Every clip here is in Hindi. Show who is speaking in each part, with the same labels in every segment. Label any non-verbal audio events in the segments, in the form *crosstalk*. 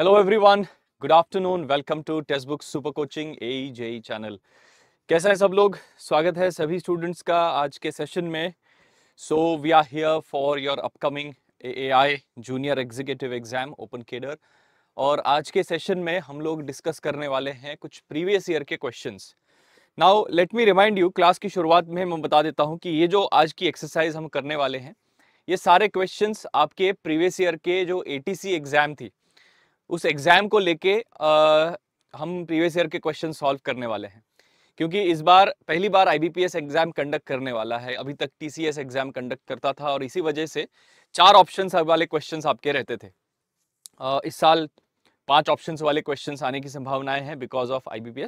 Speaker 1: Hello everyone good afternoon welcome to text book super coaching A J channel कैसा है सब लोग स्वागत है सभी स्टूडेंट्स का आज के सेशन में so we are here for your upcoming A I junior executive exam open cadre और आज के सेशन में हम लोग डिस्कस करने वाले हैं कुछ प्रीवियस ईयर के question now let me remind you class की शुरुआत में मैं बता देता हूँ कि ये जो आज की एक्सरसाइज हम करने वाले हैं ये सारे क्वेश्चंस आपके प्रीवियस ईयर के जो एटीसी एग्जाम थी उस एग्ज़ाम को लेके हम प्रीवियस ईयर के क्वेश्चन सॉल्व करने वाले हैं क्योंकि इस बार पहली बार आईबीपीएस एग्जाम कंडक्ट करने वाला है अभी तक टीसीएस एग्जाम कंडक्ट करता था और इसी वजह से चार ऑप्शन वाले क्वेश्चन आपके रहते थे इस साल पांच ऑप्शन वाले क्वेश्चन आने की संभावनाएं हैं बिकॉज ऑफ आई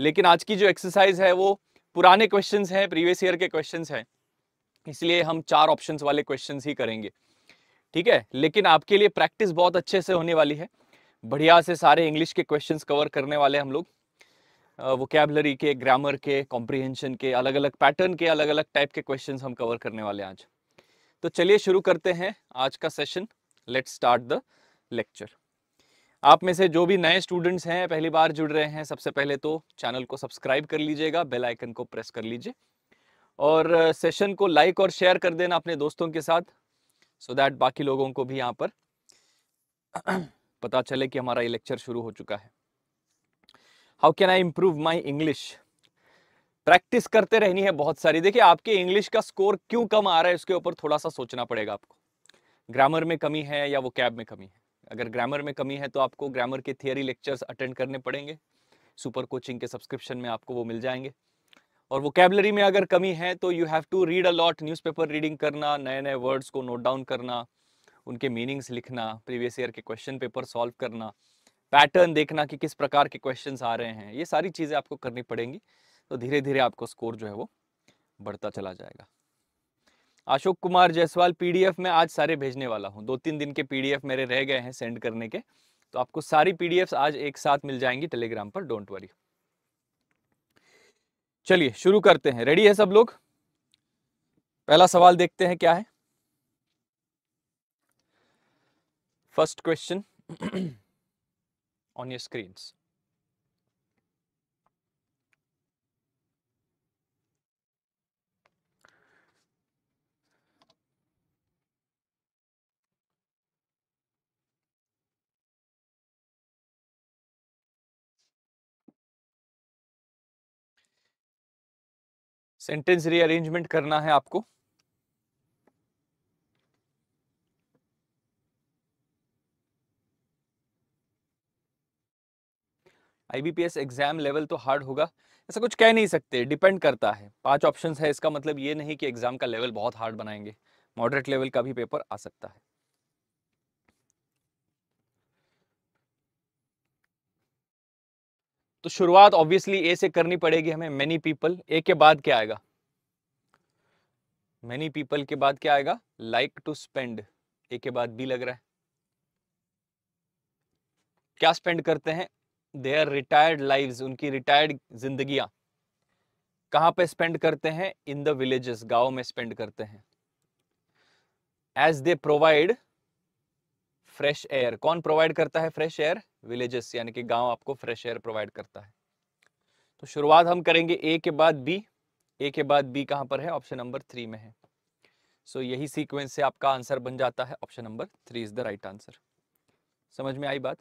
Speaker 1: लेकिन आज की जो एक्सरसाइज है वो पुराने क्वेश्चन हैं प्रीवियस ईयर के क्वेश्चन हैं इसलिए हम चार ऑप्शंस वाले क्वेश्चंस ही करेंगे ठीक है लेकिन आपके लिए प्रैक्टिस बहुत अच्छे से होने वाली है बढ़िया से सारे इंग्लिश के क्वेश्चन कवर करने वाले हम लोग वोकेबलरी के ग्रामर के कॉम्प्रिहेंशन के अलग अलग पैटर्न के अलग अलग टाइप के क्वेश्चन हम कवर करने वाले आज तो चलिए शुरू करते हैं आज का session let start the lecture आप में से जो भी नए स्टूडेंट्स हैं पहली बार जुड़ रहे हैं सबसे पहले तो चैनल को सब्सक्राइब कर लीजिएगा बेल आइकन को प्रेस कर लीजिए और सेशन को लाइक और शेयर कर देना अपने दोस्तों के साथ सो so दैट बाकी लोगों को भी यहाँ पर पता चले कि हमारा ये लेक्चर शुरू हो चुका है how can I improve my English practice करते रहनी है बहुत सारी देखिए आपके इंग्लिश का स्कोर क्यों कम आ रहा है उसके ऊपर थोड़ा सा सोचना पड़ेगा आपको ग्रामर में कमी है या वो कैब में कमी है अगर ग्रामर में कमी है तो आपको ग्रामर के थियरी लेक्चर्स अटेंड करने पड़ेंगे सुपर कोचिंग के सब्सक्रिप्शन में आपको वो मिल जाएंगे और वो कैबलरी में अगर कमी है तो you have to read a lot newspaper reading करना नए नए वर्ड्स को नोट डाउन करना उनके मीनिंग्स लिखना प्रीवियस ईयर के क्वेश्चन पेपर सॉल्व करना पैटर्न देखना कि किस प्रकार के क्वेश्चन आ रहे हैं ये सारी चीज़ें आपको करनी पड़ेंगी तो धीरे धीरे आपको स्कोर जो है वो बढ़ता चला जाएगा अशोक कुमार जायसवाल पीडीएफ में आज सारे भेजने वाला हूँ दो तीन दिन के पीडीएफ मेरे रह गए हैं सेंड करने के तो आपको सारी पीडीएफ आज एक साथ मिल जाएंगी टेलीग्राम पर डोंट वरी चलिए शुरू करते हैं रेडी है सब लोग पहला सवाल देखते हैं क्या है first question on your screens. Sentence rearrangement करना है आपको आईबीपीएस एग्जाम लेवल तो हार्ड होगा ऐसा कुछ कह नहीं सकते डिपेंड करता है पांच ऑप्शन है इसका मतलब ये नहीं कि एग्जाम का लेवल बहुत हार्ड बनाएंगे मॉडरेट लेवल का भी पेपर आ सकता है तो शुरुआत ऑब्वियसली ए से करनी पड़ेगी हमें मेनी पीपल ए के बाद क्या आएगा मेनी पीपल के बाद क्या आएगा लाइक टू स्पेंड ए के बाद बी लग रहा है क्या स्पेंड करते हैं देयर रिटायर्ड लाइव्स उनकी रिटायर्ड जिंदगियां कहां पे स्पेंड करते हैं इन द विलेजेस गांव में स्पेंड करते हैं as they provide fresh air कौन प्रोवाइड करता है फ्रेश एयर विलेजेस यानी कि गांव आपको फ्रेश एयर प्रोवाइड करता है तो शुरुआत हम करेंगे ए के बाद बी ए के बाद बी कहां पर है ऑप्शन नंबर थ्री में है सो so, यही सीक्वेंस से आपका आंसर बन जाता है option number three is the right answer समझ में आई बात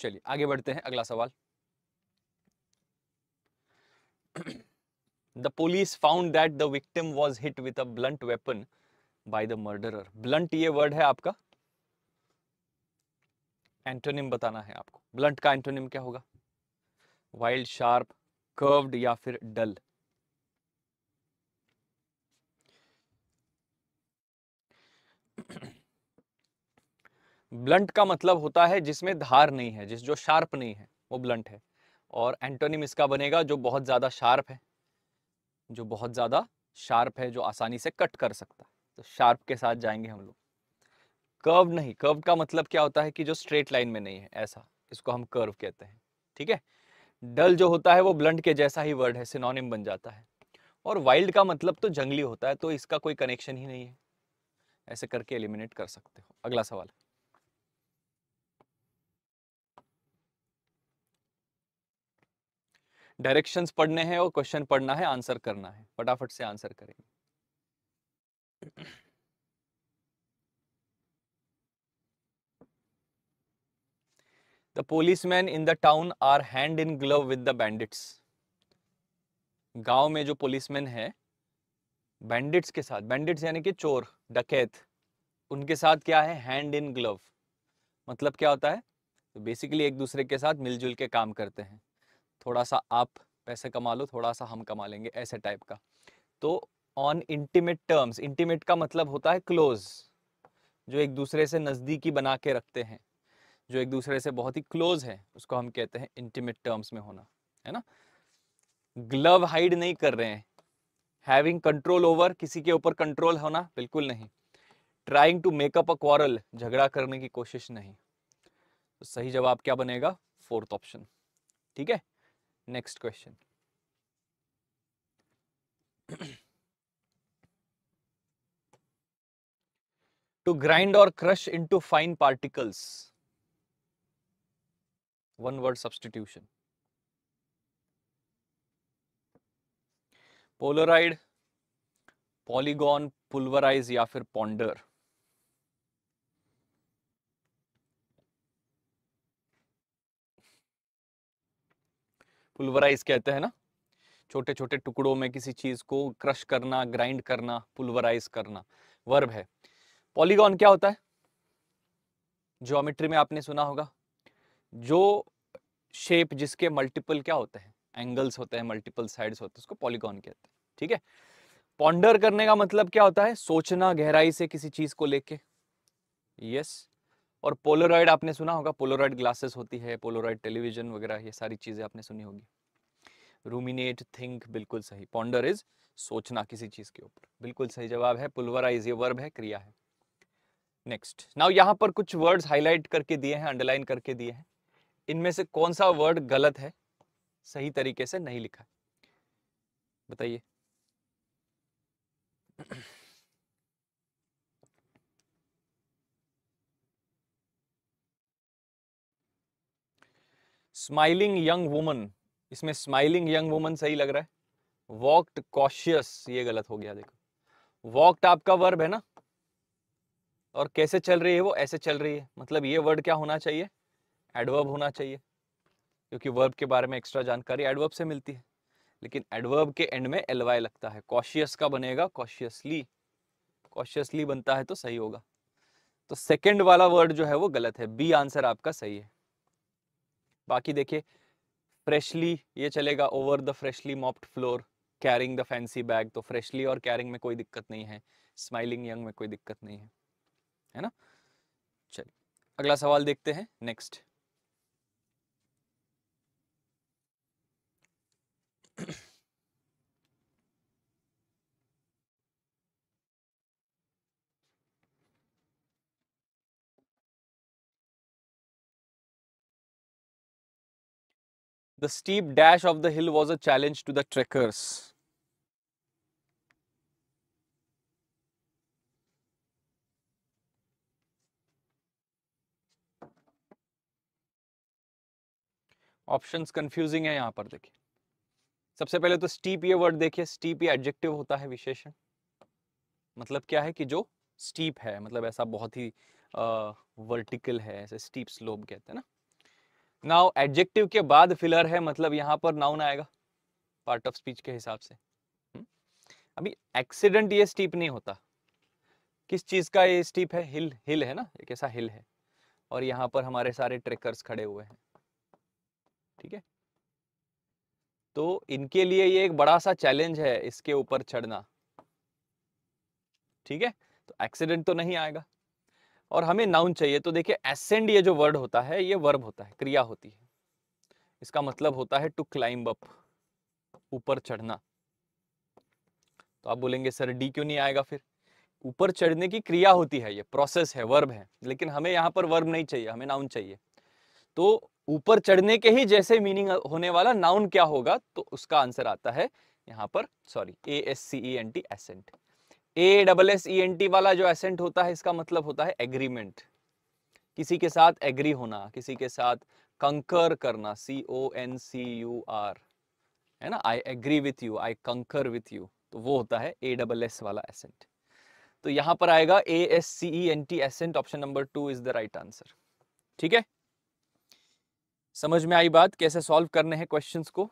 Speaker 1: चलिए आगे बढ़ते हैं अगला सवाल the police found that the victim was hit with a blunt weapon by the murderer blunt ये वर्ड है आपका एंटोनिम बताना है आपको ब्लंट का एंटोनिम क्या होगा वाइल्ड शार्प कर्व्ड या फिर डल ब्लंट का मतलब होता है जिसमें धार नहीं है जिस जो शार्प नहीं है वो ब्लंट है और एंटोनिम इसका बनेगा जो बहुत ज़्यादा शार्प है जो बहुत ज़्यादा शार्प है जो आसानी से कट कर सकता है तो शार्प के साथ जाएंगे हम लोग कर्व नहीं कर्व का मतलब क्या होता है कि जो स्ट्रेट लाइन में नहीं है ऐसा इसको हम कर्व कहते हैं ठीक है डल जो होता है वो ब्लंट के जैसा ही वर्ड है सिनोनिम बन जाता है और वाइल्ड का मतलब तो जंगली होता है तो इसका कोई कनेक्शन ही नहीं है ऐसे करके एलिमिनेट कर सकते हो अगला सवाल है डायरेक्शंस पढ़ने हैं और क्वेश्चन पढ़ना है आंसर करना है फटाफट से आंसर करेंगे The policemen in the town are hand in glove with the bandits गांव में जो पोलिसमैन है बैंडिट्स के साथ बैंडिट्स यानी कि चोर डकैत उनके साथ क्या है हैंड इन ग्लव मतलब क्या होता है तो बेसिकली एक दूसरे के साथ मिलजुल के काम करते हैं थोड़ा सा आप पैसे कमा लो थोड़ा सा हम कमा लेंगे ऐसे टाइप का तो ऑन इंटीमेट टर्म्स इंटीमेट का मतलब होता है क्लोज जो एक दूसरे से नज़दीकी बना के रखते हैं जो एक दूसरे से बहुत ही क्लोज है उसको हम कहते हैं इंटीमेट टर्म्स में होना है ना ग्लव हाइड नहीं कर रहे हैं हैविंग कंट्रोल ओवर किसी के ऊपर कंट्रोल होना बिल्कुल नहीं trying to make up a quarrel झगड़ा करने की कोशिश नहीं तो सही जवाब क्या बनेगा फोर्थ ऑप्शन ठीक है Next question. to grind or crush into fine particles. One word substitution. Polaroid, polygon, pulverize या ponder. पुलवराइज कहते हैं ना छोटे छोटे टुकड़ों में किसी चीज को क्रश करना ग्राइंड करना पुलवराइज करना वर्ब है पॉलीगॉन क्या होता है ज्योमेट्री में आपने सुना होगा जो शेप जिसके मल्टीपल क्या होते हैं एंगल्स होते हैं मल्टीपल साइड्स होते हैं उसको पॉलीगॉन कहते हैं ठीक है पॉन्डर करने का मतलब क्या होता है सोचना गहराई से किसी चीज को लेके यस yes. और पोलोराइड आपने सुना होगा पोलोराइड ग्लासेस होती है पोलोराइड टेलीविजन वगैरह ये सारी चीज़ें आपने सुनी होगी रूमिनेट थिंक बिल्कुल सही पॉन्डर इज सोचना किसी चीज़ के ऊपर बिल्कुल सही जवाब है पुलवराइज ये वर्ब है क्रिया है नेक्स्ट नाउ यहाँ पर कुछ वर्ड्स हाईलाइट करके दिए हैं अंडरलाइन करके दिए हैं इनमें से कौन सा वर्ड गलत है सही तरीके से नहीं लिखा बताइए स्माइलिंग यंग वुमन इसमें स्माइलिंग यंग वुमन सही लग रहा है वॉकड कॉशियस ये गलत हो गया देखो वॉकड आपका वर्ब है ना और कैसे चल रही है वो ऐसे चल रही है मतलब ये वर्ड क्या होना चाहिए एडवर्ब होना चाहिए क्योंकि वर्ब के बारे में एक्स्ट्रा जानकारी एडवर्ब से मिलती है लेकिन एडवर्ब के एंड में एलवाई लगता है कॉशियस का बनेगा कॉशियसली कॉशियसली बनता है तो सही होगा तो सेकेंड वाला वर्ड जो है वो गलत है बी आंसर आपका सही है बाकी देखिए फ्रेशली ये चलेगा over the freshly mopped floor carrying the fancy bag तो फ्रेशली और कैरिंग में कोई दिक्कत नहीं है स्माइलिंग यंग में कोई दिक्कत नहीं है है ना चलिए अगला सवाल देखते हैं next The steep dash of the hill was a challenge to the trekkers. Options confusing है यहां पर देखिए सबसे पहले तो स्टीप ये वर्ड देखिए स्टीप ये एडजेक्टिव होता है विशेषण मतलब क्या है कि जो स्टीप है मतलब ऐसा बहुत ही वर्टिकल है ऐसे स्टीप स्लोप कहते हैं ना नाउ एडजेक्टिव के बाद फिलर है मतलब यहाँ पर नाउन आएगा पार्ट ऑफ स्पीच के हिसाब से हम्म? अभी एक्सीडेंट ये स्टीप नहीं होता किस चीज़ का ये स्टीप है हिल हिल है ना एक ऐसा हिल है और यहाँ पर हमारे सारे ट्रेकर्स खड़े हुए हैं ठीक है तो इनके लिए ये एक बड़ा सा चैलेंज है इसके ऊपर चढ़ना ठीक है तो एक्सीडेंट तो नहीं आएगा और हमें नाउन चाहिए तो देखिए एसेंड ये जो वर्ड होता है ये वर्ब होता है क्रिया होती है इसका मतलब होता है टू क्लाइंब अप ऊपर चढ़ना तो आप बोलेंगे सर डी क्यों नहीं आएगा फिर ऊपर चढ़ने की क्रिया होती है ये प्रोसेस है वर्ब है लेकिन हमें यहाँ पर वर्ब नहीं चाहिए हमें नाउन चाहिए तो ऊपर चढ़ने के ही जैसे मीनिंग होने वाला नाउन क्या होगा तो उसका आंसर आता है यहाँ पर sorry A S C N T ascent A double S E N T वाला जो एसेंट होता है इसका मतलब होता है एग्रीमेंट किसी के साथ एग्री होना किसी के साथ कंकर करना C O N C U R है ना I agree with you I concur with you तो वो होता है ए डबल एस वाला एसेंट तो यहां पर आएगा A S C E N T ascent option number two is the right answer ठीक है समझ में आई बात कैसे सॉल्व करने हैं क्वेश्चंस को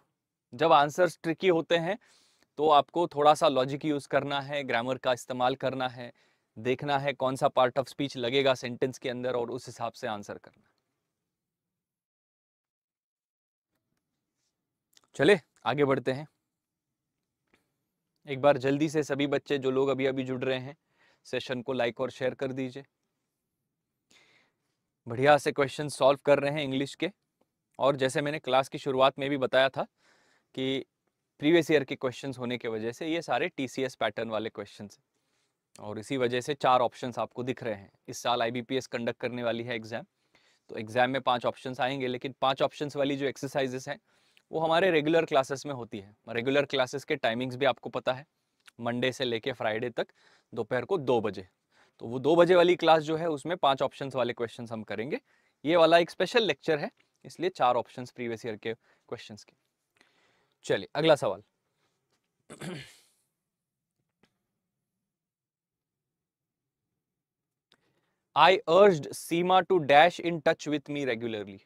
Speaker 1: जब आंसर्स ट्रिकी होते हैं तो आपको थोड़ा सा लॉजिक यूज़ करना है ग्रामर का इस्तेमाल करना है देखना है कौन सा पार्ट ऑफ स्पीच लगेगा सेंटेंस के अंदर और उस हिसाब से आंसर करना चले आगे बढ़ते हैं एक बार जल्दी से सभी बच्चे जो लोग अभी अभी जुड़ रहे हैं सेशन को लाइक और शेयर कर दीजिए बढ़िया से क्वेश्चन सॉल्व कर रहे हैं इंग्लिश के और जैसे मैंने क्लास की शुरुआत में भी बताया था कि प्रीवियस ईयर के क्वेश्चंस होने के वजह से ये सारे टीसीएस पैटर्न वाले क्वेश्चंस हैं और इसी वजह से चार ऑप्शंस आपको दिख रहे हैं इस साल आईबीपीएस कंडक्ट करने वाली है एग्जाम तो एग्जाम में पांच ऑप्शंस आएंगे लेकिन पांच ऑप्शंस वाली जो एक्सरसाइजेस हैं वो हमारे रेगुलर क्लासेस में होती है रेगुलर क्लासेस के टाइमिंग्स भी आपको पता है मंडे से लेके फ्राइडे तक दोपहर को दो बजे तो वो दो बजे वाली क्लास जो है उसमें पांच ऑप्शन वाले क्वेश्चन हम करेंगे ये वाला एक स्पेशल लेक्चर है इसलिए चार ऑप्शन प्रीवियस ईयर के क्वेश्चन के चलिए अगला सवाल I urge Seema to dash in touch with me regularly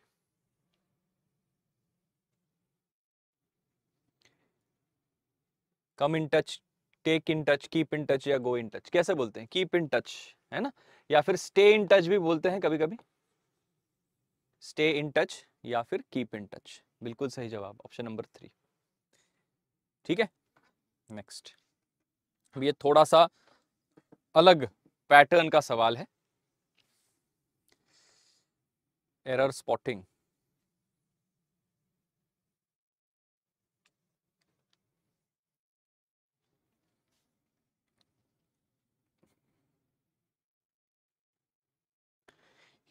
Speaker 1: come in touch take in touch keep in touch या गो इन टच कैसे बोलते हैं कीप इन टच है ना या फिर स्टे इन टच भी बोलते हैं कभी कभी स्टे इन टच या फिर कीप इन टच बिल्कुल सही जवाब ऑप्शन नंबर थ्री ठीक है नेक्स्ट अब ये थोड़ा सा अलग पैटर्न का सवाल है error spotting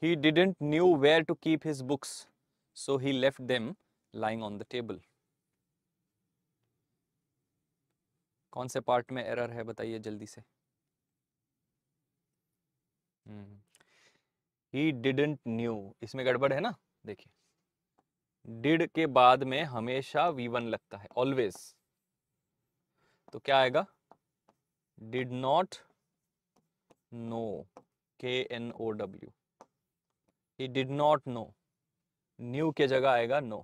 Speaker 1: He didn't knew where to keep his books, so he left them lying on the table. कौन से पार्ट में एरर है बताइए जल्दी से ही डिडेंट न्यू इसमें गड़बड़ है ना देखिए डिड के बाद में हमेशा वी वन लगता है ऑलवेज तो क्या आएगा did not know K N O W he did not know knew के जगह आएगा नो no.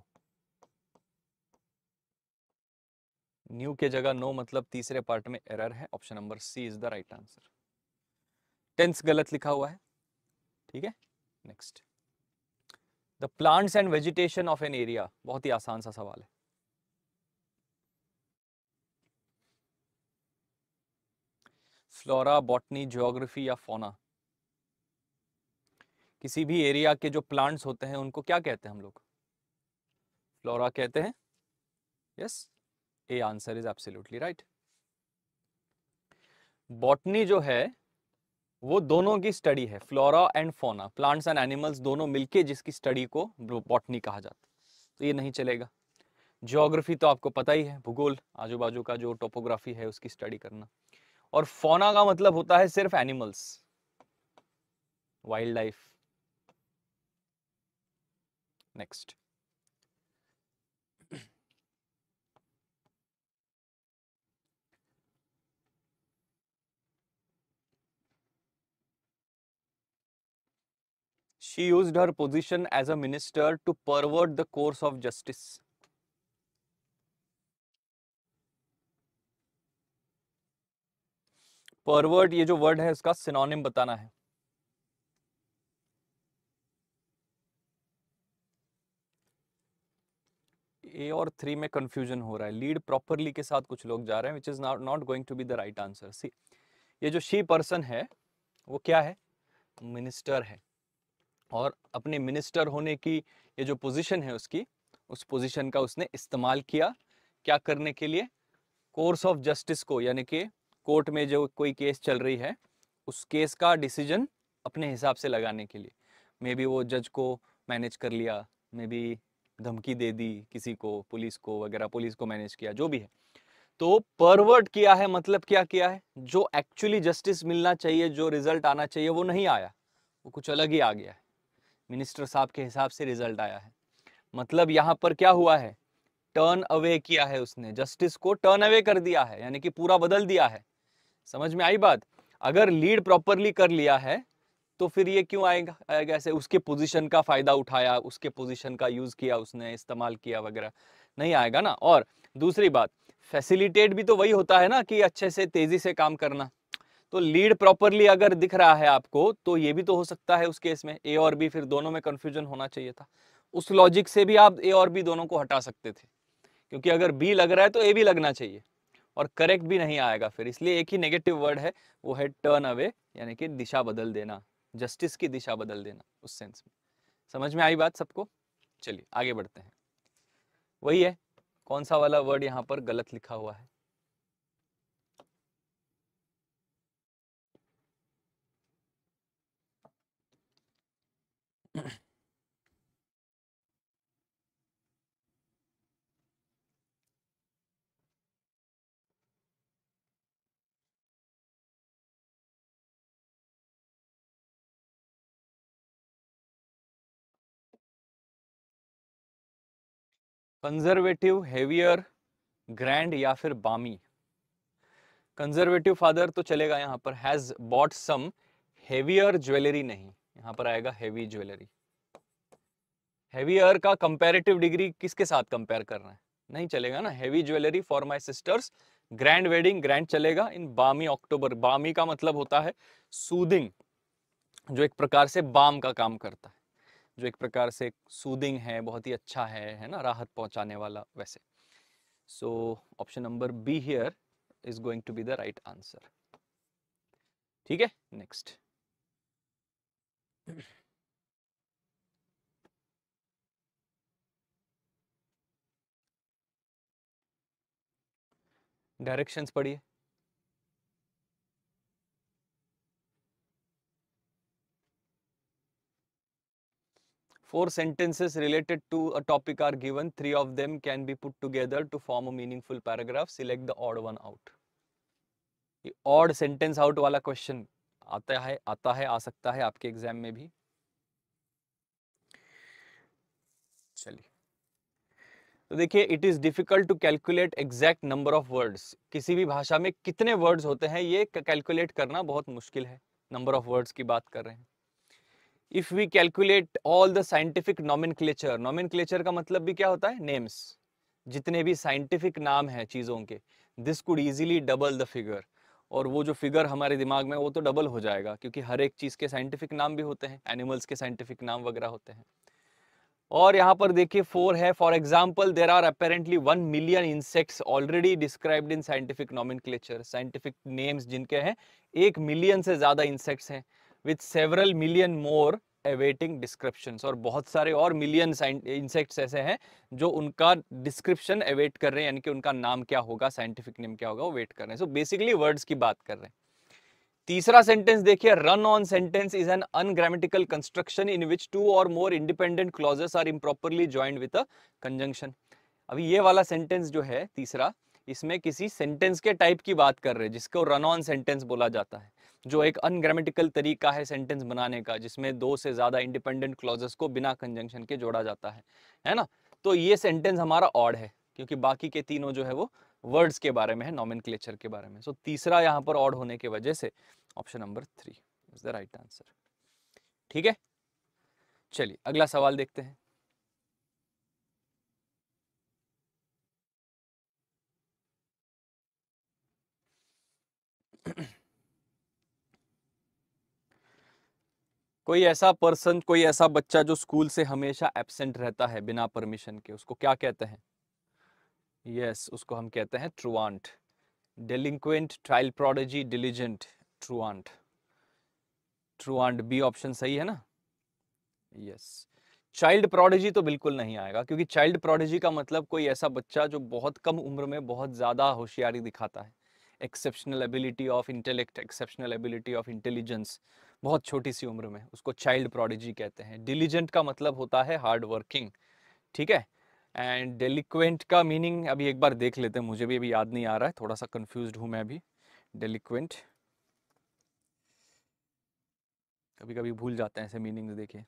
Speaker 1: न्यू के जगह नो मतलब तीसरे पार्ट में एरर है option number C is the right answer tense गलत लिखा हुआ है ठीक है next the plants and vegetation of an area बहुत ही आसान सा सवाल है फ्लोरा बॉटनी ज्योग्राफी या फोना किसी भी एरिया के जो प्लांट्स होते हैं उनको क्या कहते हैं हम लोग फ्लोरा कहते हैं yes yes? A answer is absolutely right botany जो है वो दोनों की स्टडी है flora and fauna plants and animals दोनों मिलके जिसकी स्टडी को बॉटनी कहा जाता है तो ये नहीं चलेगा ज्योग्राफी तो आपको पता ही है भूगोल आजू बाजू का जो टोपोग्राफी है उसकी स्टडी करना और फोना का मतलब होता है सिर्फ animals wild life next she used her position as a minister to pervert the course of justice. Pervert ये जो वर्ड है इसका सिनोनिम बताना है ए और थ्री में कंफ्यूजन हो रहा है लीड प्रॉपरली के साथ कुछ लोग जा रहे हैं which is not going to be the right answer C ये जो शी पर्सन है वो क्या है मिनिस्टर है और अपने मिनिस्टर होने की ये जो पोजीशन है उसकी उस पोजीशन का उसने इस्तेमाल किया क्या करने के लिए कोर्स ऑफ जस्टिस को यानी कि कोर्ट में जो कोई केस चल रही है उस केस का डिसीजन अपने हिसाब से लगाने के लिए मे बी वो जज को मैनेज कर लिया मे बी धमकी दे दी किसी को पुलिस को वगैरह पुलिस को मैनेज किया जो भी है तो परवर्ट किया है मतलब क्या किया है जो एक्चुअली जस्टिस मिलना चाहिए जो रिजल्ट आना चाहिए वो नहीं आया वो कुछ अलग ही आ गया है मिनिस्टर साहब के हिसाब से रिजल्ट आया है मतलब यहाँ पर क्या हुआ है टर्न अवे किया है उसने जस्टिस को टर्न अवे कर दिया है यानी कि पूरा बदल दिया है समझ में आई बात अगर लीड प्रॉपरली कर लिया है तो फिर ये क्यों आएगा आएगा ऐसे उसके पोजीशन का फायदा उठाया उसके पोजीशन का यूज किया उसने इस्तेमाल किया वगैरह नहीं आएगा ना और दूसरी बात फैसिलिटेट भी तो वही होता है ना कि अच्छे से तेजी से काम करना तो लीड प्रॉपरली अगर दिख रहा है आपको तो ये भी तो हो सकता है उस केस में ए और बी फिर दोनों में कंफ्यूजन होना चाहिए था उस लॉजिक से भी आप ए और बी दोनों को हटा सकते थे क्योंकि अगर बी लग रहा है तो ए भी लगना चाहिए और करेक्ट भी नहीं आएगा फिर इसलिए एक ही नेगेटिव वर्ड है वो है टर्न अवे यानी कि दिशा बदल देना जस्टिस की दिशा बदल देना उस सेंस में समझ में आई बात सबको चलिए आगे बढ़ते हैं वही है कौन सा वाला वर्ड यहाँ पर गलत लिखा हुआ है कंजर्वेटिव हेवियर ग्रैंड या फिर बामी कंजर्वेटिव फादर तो चलेगा यहां पर has bought some heavier jewellery नहीं यहां पर आएगा हैवी ज्वेलरी हैवियर का कंपेरेटिव डिग्री किसके साथ कंपेयर कर रहे हैं नहीं चलेगा ना heavy jewellery for my sister's grand wedding grand चलेगा इन बामी अक्टूबर बामी का मतलब होता है सूदिंग जो एक प्रकार से बाम का काम करता है जो एक प्रकार से सूदिंग है बहुत ही अच्छा है है ना राहत पहुंचाने वाला वैसे so option number B here is going to be the right answer ठीक है नेक्स्ट डायरेक्शंस *laughs* पढ़िए four sentences related to a topic are given three of them can be put together to form a meaningful paragraph select the odd one out odd sentence out वाला क्वेश्चन आता है आता है आ सकता है आपके एग्जाम में भी चलिए तो देखिए it is difficult to calculate exact number of words किसी भी भाषा में कितने वर्ड्स होते हैं ये कैलकुलेट करना बहुत मुश्किल है नंबर ऑफ वर्ड्स की बात कर रहे हैं if we calculate all the scientific nomenclature nomenclature का मतलब भी क्या होता है नेम्स जितने भी साइंटिफिक नाम है चीज़ों के this could easily double the figure और वो जो फिगर हमारे दिमाग में वो तो डबल हो जाएगा क्योंकि हर एक चीज़ के साइंटिफिक नाम भी होते हैं एनिमल्स के साइंटिफिक नाम वगैरह होते हैं और यहाँ पर देखिए फोर है for example there are apparently one million insects already described in scientific nomen scientific names जिनके हैं एक मिलियन से ज़्यादा इंसेक्ट्स हैं with several million more awaiting descriptions और बहुत सारे और मिलियन इंसेक्ट्स ऐसे हैं जो उनका डिस्क्रिप्शन अवेट कर रहे हैं यानी कि उनका नाम क्या होगा साइंटिफिक नेम क्या होगा वो वेट कर रहे हैं सो बेसिकली वर्ड्स की बात कर रहे हैं तीसरा सेंटेंस देखिए run on sentence is an ungrammatical construction in which two or more independent clauses are improperly joint with a conjunction अभी ये वाला सेंटेंस जो है तीसरा इसमें किसी सेंटेंस के टाइप की बात कर रहे हैं जिसको रन ऑन सेंटेंस बोला जाता है जो एक अनग्रामेटिकल तरीका है सेंटेंस बनाने का जिसमें दो से ज़्यादा इंडिपेंडेंट क्लॉजेस को बिना कंजंक्शन के जोड़ा जाता है है ना तो ये सेंटेंस हमारा ऑड है क्योंकि बाकी के तीनों जो है वो वर्ड्स के बारे में है नॉमिन के बारे में सो so, तीसरा यहाँ पर ऑड होने की वजह से option number three is the right answer ठीक है चलिए अगला सवाल देखते हैं कोई ऐसा पर्सन कोई ऐसा बच्चा जो स्कूल से हमेशा एबसेंट रहता है बिना परमिशन के उसको क्या कहते हैं यस yes, उसको हम कहते हैं truant delinquent trial prodigy diligent truant truant B option सही है ना यस चाइल्ड प्रोडजी तो बिल्कुल नहीं आएगा क्योंकि चाइल्ड प्रोडजी का मतलब कोई ऐसा बच्चा जो बहुत कम उम्र में बहुत ज़्यादा होशियारी दिखाता है exceptional ability of intellect exceptional ability of intelligence बहुत छोटी सी उम्र में उसको चाइल्ड प्रोडिजी कहते हैं डिलीजेंट का मतलब होता है हार्ड वर्किंग ठीक है एंड डेलिक्वेंट का मीनिंग अभी एक बार देख लेते हैं मुझे भी अभी याद नहीं आ रहा है थोड़ा सा कंफ्यूज हूँ मैं अभी डेलीक्वेंट कभी कभी भूल जाते हैं ऐसे मीनिंग देखे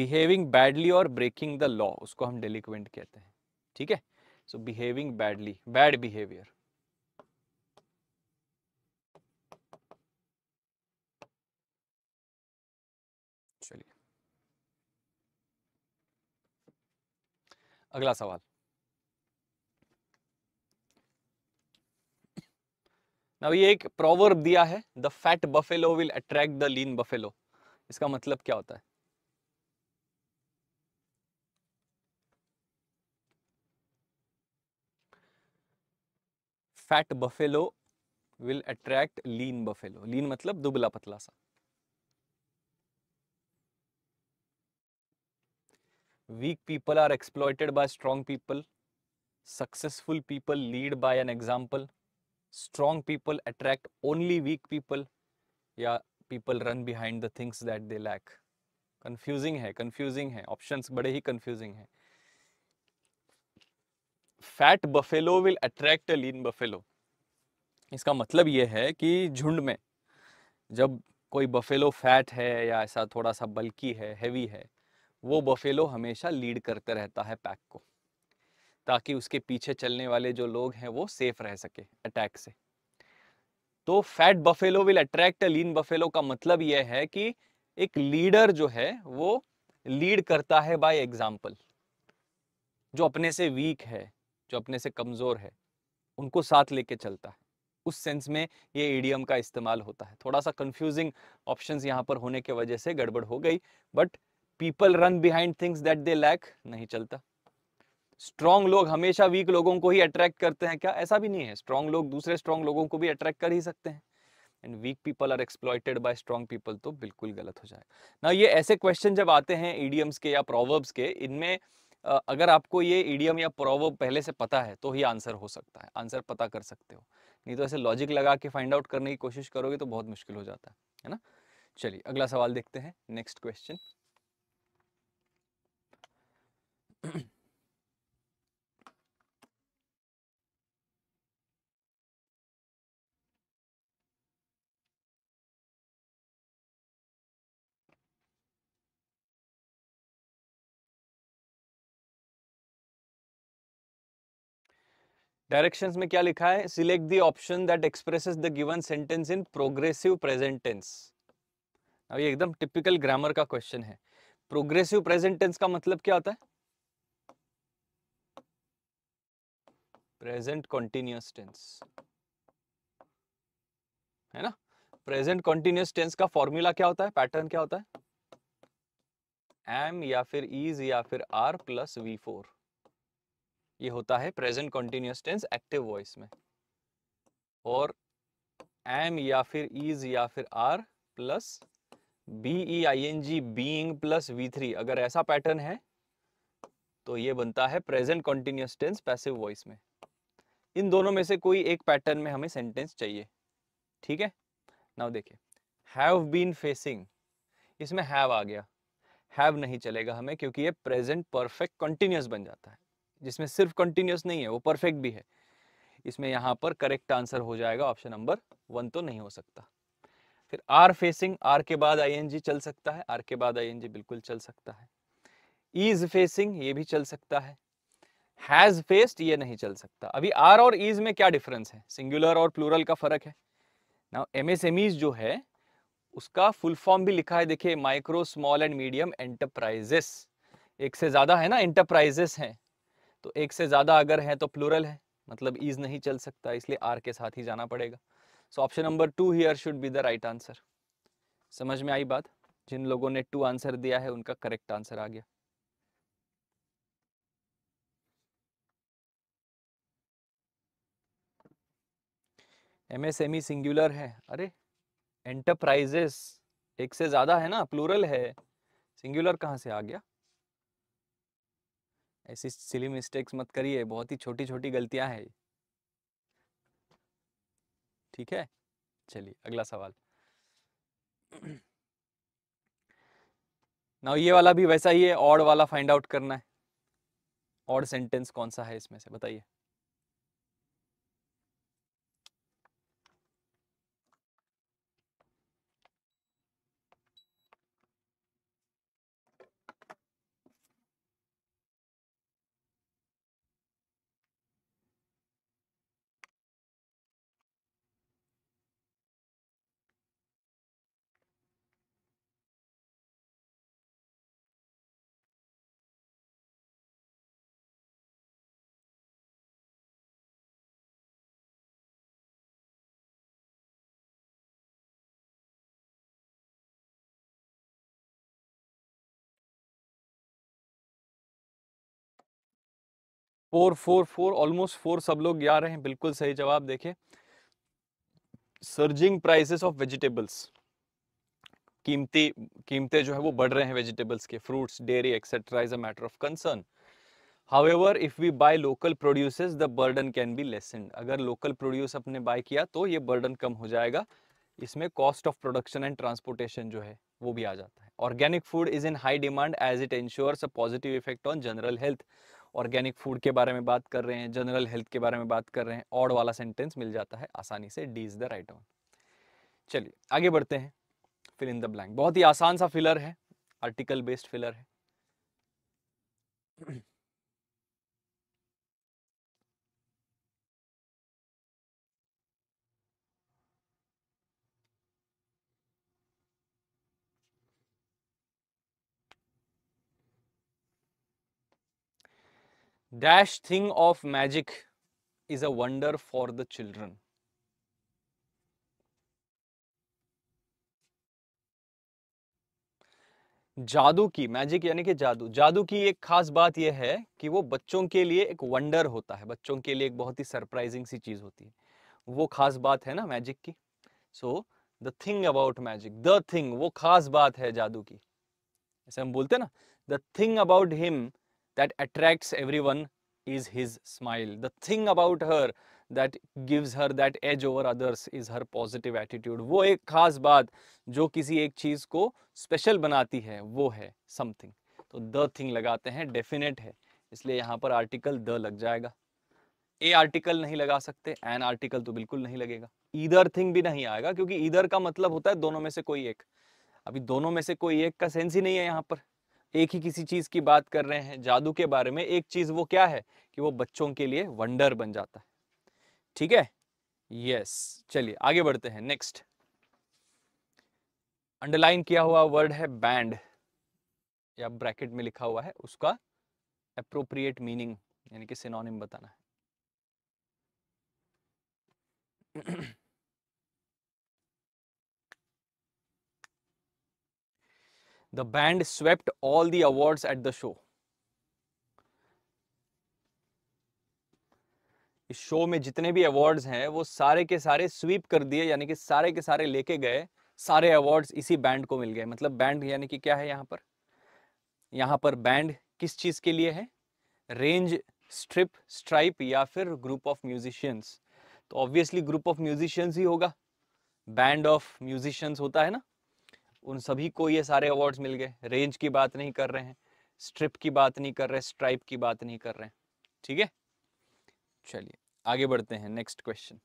Speaker 1: बिहेविंग बैडली और ब्रेकिंग द लॉ उसको हम डेलिक्वेंट कहते हैं ठीक है so behaving badly bad behaviour अगला सवाल ना ये एक प्रोवर्ब दिया है the fat buffalo will attract the lean buffalo इसका मतलब क्या होता है fat buffalo will attract lean buffalo lean मतलब दुबला पतला सा weak people are exploited by strong people successful people lead by an example strong people attract only weak people या people run behind the things that they lack confusing है कन्फ्यूजिंग है ऑप्शन बड़े ही कन्फ्यूजिंग है fat buffalo will attract a lean buffalo इसका मतलब ये है कि झुंड में जब कोई बफेलो फैट है या ऐसा थोड़ा सा बल्की है हैवी है वो बफेलो हमेशा लीड करते रहता है पैक को ताकि उसके पीछे चलने वाले जो लोग हैं वो सेफ रह सके अटैक से तो fat buffalo will attract lean buffalo का मतलब यह है कि एक लीडर जो है वो लीड करता है बाय एग्जाम्पल जो अपने से वीक है जो अपने से कमज़ोर है उनको साथ लेके चलता है उस सेंस में ये एडियम का इस्तेमाल होता है थोड़ा सा कंफ्यूजिंग ऑप्शंस यहाँ पर होने के वजह से गड़बड़ हो गई but people run behind things that they lack नहीं चलता स्ट्रांग लोग हमेशा वीक लोगों को ही अट्रैक्ट करते हैं क्या ऐसा भी नहीं है स्ट्रांग लोग दूसरे स्ट्रांग लोगों को भी अट्रैक्ट कर ही सकते हैं and weak people are exploited by strong people तो बिल्कुल गलत हो जाएगा ना ये ऐसे क्वेश्चन जब आते हैं ईडियम्स के या प्रोवर्ब्स के इनमें अगर आपको ये ईडियम या प्रोवर्ब पहले से पता है तो ही आंसर हो सकता है आंसर पता कर सकते हो नहीं तो ऐसे लॉजिक लगा के फाइंड आउट करने की कोशिश करोगे तो बहुत मुश्किल हो जाता है है ना चलिए अगला सवाल देखते हैं नेक्स्ट क्वेश्चन डायरेक्शंस में क्या लिखा है select the option that expresses the given sentence in progressive present tense ये एकदम टिपिकल ग्रामर का क्वेश्चन है प्रोग्रेसिव प्रेजेंट टेंस का मतलब क्या होता है प्रेजेंट कॉन्टिन्यूस टेंस है ना प्रेजेंट कॉन्टिन्यूस टेंस का फॉर्मूला क्या होता है पैटर्न क्या होता है एम या फिर इज या फिर आर प्लस वी फोर ये होता है present continuous tense active voice में और एम या फिर इज या फिर are plus B E I N G being plus V three अगर ऐसा पैटर्न है तो ये बनता है present continuous tense passive voice में इन दोनों में से कोई एक पैटर्न में हमें सेंटेंस चाहिए ठीक है नाउ देखिए हैव बीन फेसिंग इसमें हैव आ गया हैव नहीं चलेगा हमें क्योंकि ये प्रेजेंट परफेक्ट कंटिन्यूस बन जाता है जिसमें सिर्फ कंटिन्यूस नहीं है वो परफेक्ट भी है इसमें यहाँ पर करेक्ट आंसर हो जाएगा ऑप्शन नंबर वन तो नहीं हो सकता फिर आर फेसिंग आर के बाद आईएनजी चल सकता है आर के बाद आईएनजी बिल्कुल चल सकता है ईज फेसिंग ये भी चल सकता है हैज फेस्ड ये नहीं चल सकता अभी आर और इज में क्या डिफरेंस है सिंगुलर और प्लूरल का फर्क है ना एम एम एस ईज जो है उसका फुल फॉर्म भी लिखा है देखिए micro small and medium enterprises एक से ज्यादा है ना एंटरप्राइजेस हैं तो एक से ज्यादा अगर है तो प्लूरल है मतलब इज नहीं चल सकता इसलिए आर के साथ ही जाना पड़ेगा so option number two here should be the right answer समझ में आई बात जिन लोगों ने टू आंसर दिया है उनका करेक्ट आंसर आ गया एमएसएमई सिंगुलर e है अरे एंटरप्राइजेस एक से ज्यादा है ना प्लूरल है सिंगुलर कहाँ से आ गया ऐसी सिली मिस्टेक्स मत करिए बहुत ही छोटी छोटी गलतियां हैं ठीक है चलिए अगला सवाल *clears throat* ना ये वाला भी वैसा ही है ऑड वाला फाइंड आउट करना है ऑड सेंटेंस कौन सा है इसमें से बताइए four four four almost four सब लोग यार हैं बिल्कुल सही जवाब देखे सर्जिंग प्राइसेस ऑफ वेजिटेबल्स कीमती कीमतें जो है वो बढ़ रहे हैं वेजिटेबल्स के fruits dairy etcetera is a matter of concern however if we buy local produces the burden can be lessen अगर लोकल प्रोड्यूस अपने बाय किया तो ये बर्डन कम हो जाएगा इसमें cost of production and transportation जो है वो भी आ जाता है organic food is in high demand as it ensures a positive effect on general health organic food के बारे में बात कर रहे हैं जनरल हेल्थ के बारे में बात कर रहे हैं ऑड वाला सेंटेंस मिल जाता है आसानी से D is the right one चलिए आगे बढ़ते हैं फिल इन द ब्लैंक बहुत ही आसान सा फिलर है आर्टिकल बेस्ड फिलर है dash thing of magic is a wonder for the children जादू की मैजिक यानी कि जादू जादू की एक खास बात यह है कि वो बच्चों के लिए एक वंडर होता है बच्चों के लिए एक बहुत ही सरप्राइजिंग सी चीज़ होती है वो खास बात है ना मैजिक की so the thing about magic the thing वो खास बात है जादू की ऐसे हम बोलते हैं ना the thing about him that attracts everyone is his smile. The thing about her that gives her that edge over others is her positive attitude. wo ek khas baat jo kisi ek cheez ko special banati hai wo hai something. to the thing lagate hain definite hai isliye yahan par article the lag jayega a article nahi laga sakte an article to bilkul nahi lagega either thing bhi nahi aayega kyunki either ka matlab hota hai dono mein se koi ek abhi dono mein se koi ek ka sense hi nahi hai yahan par एक ही किसी चीज़ की बात कर रहे हैं जादू के बारे में एक चीज़ वो क्या है कि वो बच्चों के लिए वंडर बन जाता है ठीक है यस चलिए आगे बढ़ते हैं नेक्स्ट अंडरलाइन किया हुआ वर्ड है बैंड या ब्रैकेट में लिखा हुआ है उसका अप्रोप्रिएट मीनिंग यानी कि सिनोनिम बताना है The band swept all the awards at the show. इस शो में जितने भी अवार्ड्स हैं वो सारे के सारे स्वीप कर दिए यानी कि सारे के सारे लेके गए सारे अवार्ड्स इसी बैंड को मिल गए मतलब बैंड यानी कि क्या है यहाँ पर यहाँ पर बैंड किस चीज़ के लिए है रेंज स्ट्रिप स्ट्राइप या फिर ग्रुप ऑफ म्यूजिशियंस तो ऑब्वियसली ग्रुप ऑफ म्यूजिशियंस ही होगा बैंड ऑफ म्यूजिशियंस होता है ना उन सभी को ये सारे अवार्ड्स मिल गए रेंज की बात नहीं कर रहे हैं स्ट्रिप की बात नहीं कर रहे स्ट्राइप की बात नहीं कर रहे हैं ठीक है चलिए आगे बढ़ते हैं next question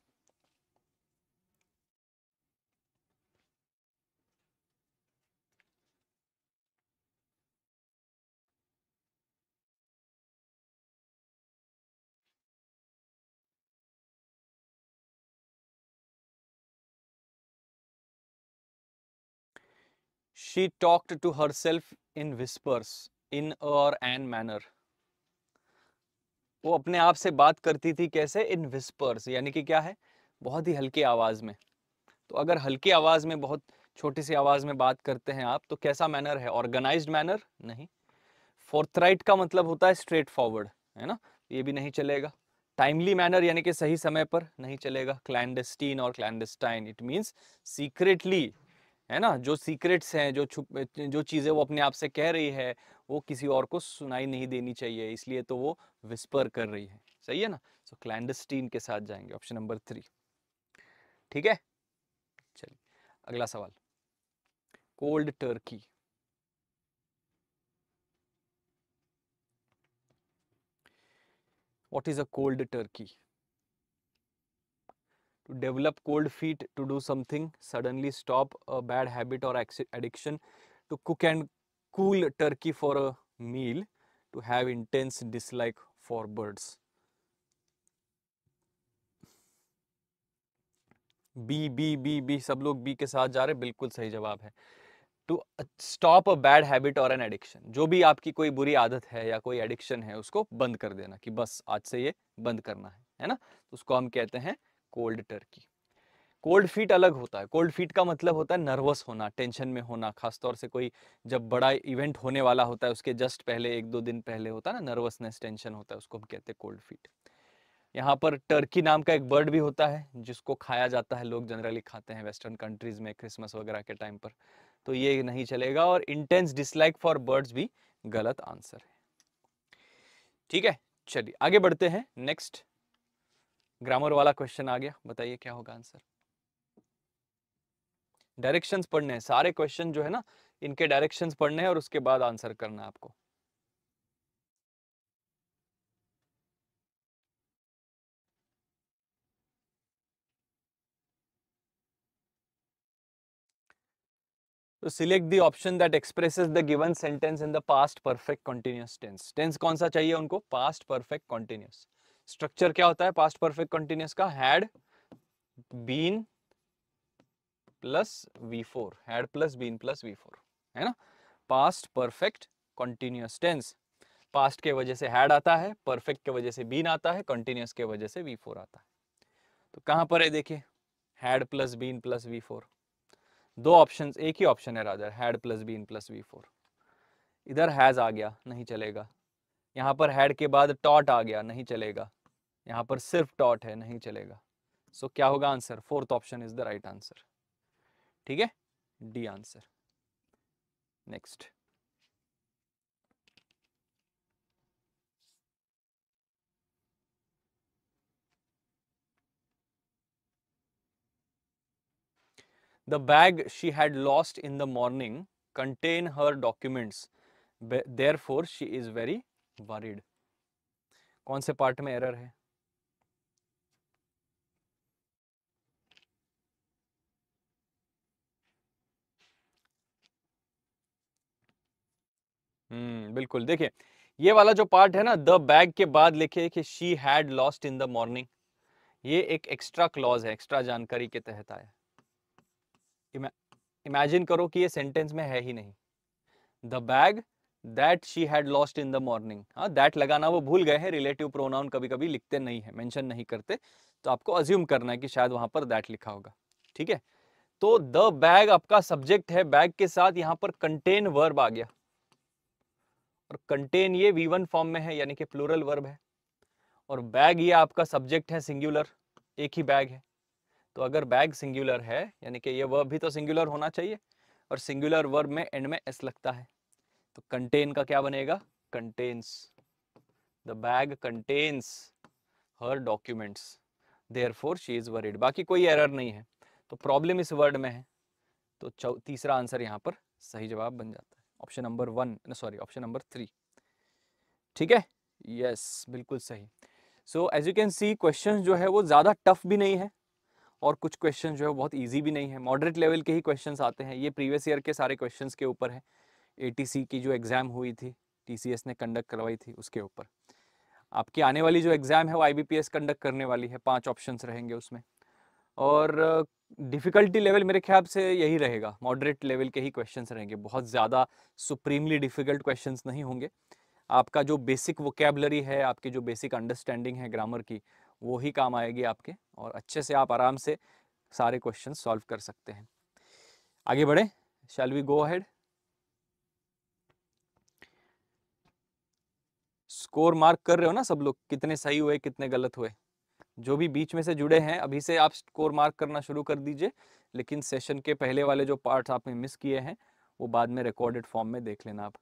Speaker 1: She talked to herself in whispers, in or an manner. वो अपने आप से बात करती थी कैसे इन विस्पर्स यानी कि क्या है बहुत ही हल्की आवाज़ में तो अगर हल्की आवाज़ में बहुत छोटी सी आवाज़ में बात करते हैं आप तो कैसा मैनर है ऑर्गेनाइज्ड मैनर नहीं फोर्थराइट का मतलब होता है स्ट्रेट फॉरवर्ड है ना ये भी नहीं चलेगा टाइमली मैनर यानी कि सही समय पर नहीं चलेगा क्लैंडस्टीन और क्लैंडस्टाइन इट मीन्स सीक्रेटली है ना जो सीक्रेट्स हैं जो छुप जो चीज़ें वो अपने आप से कह रही है वो किसी और को सुनाई नहीं देनी चाहिए इसलिए तो वो विस्पर कर रही है सही है ना सो so, क्लैंडस्टीन के साथ जाएंगे ऑप्शन नंबर थ्री ठीक है चलिए अगला सवाल cold turkey what is a cold turkey to develop cold feet to do something suddenly stop a bad habit or addiction to cook and cool turkey for a meal to have intense dislike for birds B B B B सब लोग बी के साथ जा रहे बिल्कुल सही जवाब है to stop a bad habit or an addiction जो भी आपकी कोई बुरी आदत है या कोई एडिक्शन है उसको बंद कर देना कि बस आज से ये बंद करना है है ना उसको हम कहते हैं कोल्ड टर्की कोल्ड फीट अलग होता है कोल्ड फीट का मतलब होता है नर्वस होना टेंशन में होना खासतौर से कोई जब बड़ा इवेंट होने वाला होता है उसके जस्ट पहले एक दो दिन पहले होता है ना नर्वसनेस टेंशन होता है उसको हम कहते हैं कोल्ड फीट यहाँ पर टर्की नाम का एक बर्ड भी होता है जिसको खाया जाता है लोग जनरली खाते हैं वेस्टर्न कंट्रीज में क्रिसमस वगैरह के टाइम पर तो ये नहीं चलेगा और इंटेंस डिसलाइक फॉर बर्ड्स भी गलत आंसर है ठीक है चलिए आगे बढ़ते हैं नेक्स्ट ग्रामर वाला क्वेश्चन आ गया बताइए क्या होगा आंसर डायरेक्शंस पढ़ने हैं सारे क्वेश्चन जो है ना इनके डायरेक्शंस पढ़ने हैं और उसके बाद आंसर करना है आपको तो select the option that expresses the given sentence in the past perfect continuous tense tense कौन सा चाहिए उनको पास्ट परफेक्ट कंटिन्यूस स्ट्रक्चर क्या होता है पास्ट परफेक्ट कंटिन्यूस का had been plus V four had plus been plus V four है ना past perfect continuous tense past के वजह से हैड आता है परफेक्ट के वजह से बीन आता है कंटिन्यूस के वजह से वी फोर आता है तो कहां पर है देखिए had plus been plus V four दो ऑप्शन एक ही ऑप्शन है राजर had plus been plus V four इधर हैज़ आ गया नहीं चलेगा यहां पर हैड के बाद टॉट आ गया नहीं चलेगा यहाँ पर सिर्फ टॉट है नहीं चलेगा सो so, क्या होगा answer fourth option is the right answer ठीक है D answer next the bag she had lost in the morning contain her documents therefore she is very worried कौन से पार्ट में एरर है हम्म, बिल्कुल देखिए ये वाला जो पार्ट है ना द बैग के बाद लिखे कि she had lost in the morning ये एक एक्स्ट्रा क्लॉज है एक्स्ट्रा जानकारी के तहत आया इमेजिन करो कि ये सेंटेंस में है ही नहीं the bag that she had lost in the morning हाँ दैट लगाना वो भूल गए हैं रिलेटिव प्रोनाउन कभी कभी लिखते नहीं है मैंशन नहीं करते तो आपको अज्यूम करना है कि शायद वहां पर दैट लिखा होगा ठीक है तो द बैग आपका सब्जेक्ट है बैग के साथ यहाँ पर कंटेन वर्ब आ गया और कंटेन ये वी वन फॉर्म में है यानी कि प्लूरल वर्ब है और बैग ये आपका सब्जेक्ट है सिंगुलर एक ही बैग है तो अगर बैग सिंगुलर है यानी कि ये वर्ब भी तो सिंगुलर होना चाहिए और सिंगुलर वर्ब में एंड में एस लगता है तो कंटेन का क्या बनेगा contains the bag contains her documents therefore she is worried बाकी कोई एरर नहीं है तो प्रॉब्लम इस वर्ड में है तो तीसरा आंसर यहाँ पर सही जवाब बन जाता है option number one sorry option number three ठीक है यस yes, बिल्कुल सही so as you can see question जो है वो ज़्यादा टफ भी नहीं है और कुछ क्वेश्चन जो है बहुत इजी भी नहीं है मॉडरेट लेवल के ही क्वेश्चंस आते हैं ये प्रीवियस ईयर के सारे क्वेश्चंस के ऊपर है एटीसी की जो एग्ज़ाम हुई थी टीसीएस ने कंडक्ट करवाई थी उसके ऊपर आपकी आने वाली जो एग्ज़ाम है वो आईबीपीएस कंडक्ट करने वाली है पांच ऑप्शंस रहेंगे उसमें और डिफ़िकल्टी लेवल मेरे ख्याल से यही रहेगा मॉडरेट लेवल के ही क्वेश्चंस रहेंगे बहुत ज़्यादा सुप्रीमली डिफ़िकल्ट क्वेश्चंस नहीं होंगे आपका जो बेसिक वोकेबलरी है आपकी जो बेसिक अंडरस्टैंडिंग है ग्रामर की वो ही काम आएगी आपके और अच्छे से आप आराम से सारे क्वेश्चन सॉल्व कर सकते हैं आगे बढ़े shall we go ahead score mark कर रहे हो ना सब लोग कितने सही हुए कितने गलत हुए जो भी बीच में से जुड़े हैं अभी से आप स्कोर मार्क करना शुरू कर दीजिए लेकिन सेशन के पहले वाले जो पार्ट्स आपने मिस किए हैं वो बाद में रिकॉर्डेड फॉर्म में देख लेना आप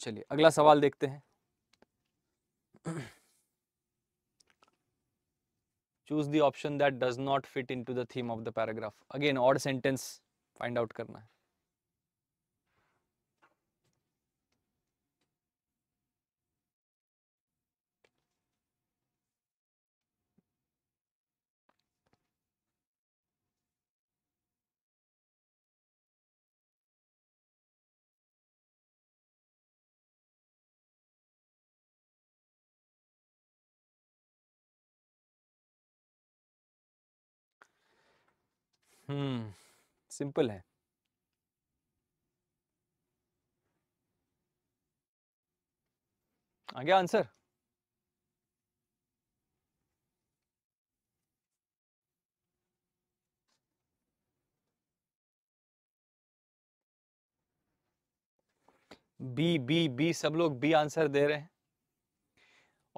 Speaker 1: चलिए अगला सवाल देखते हैं choose the option that does not fit into the theme of the paragraph again odd sentence find out करना है हम्म सिंपल है आ गया आंसर बी बी बी सब लोग बी आंसर दे रहे हैं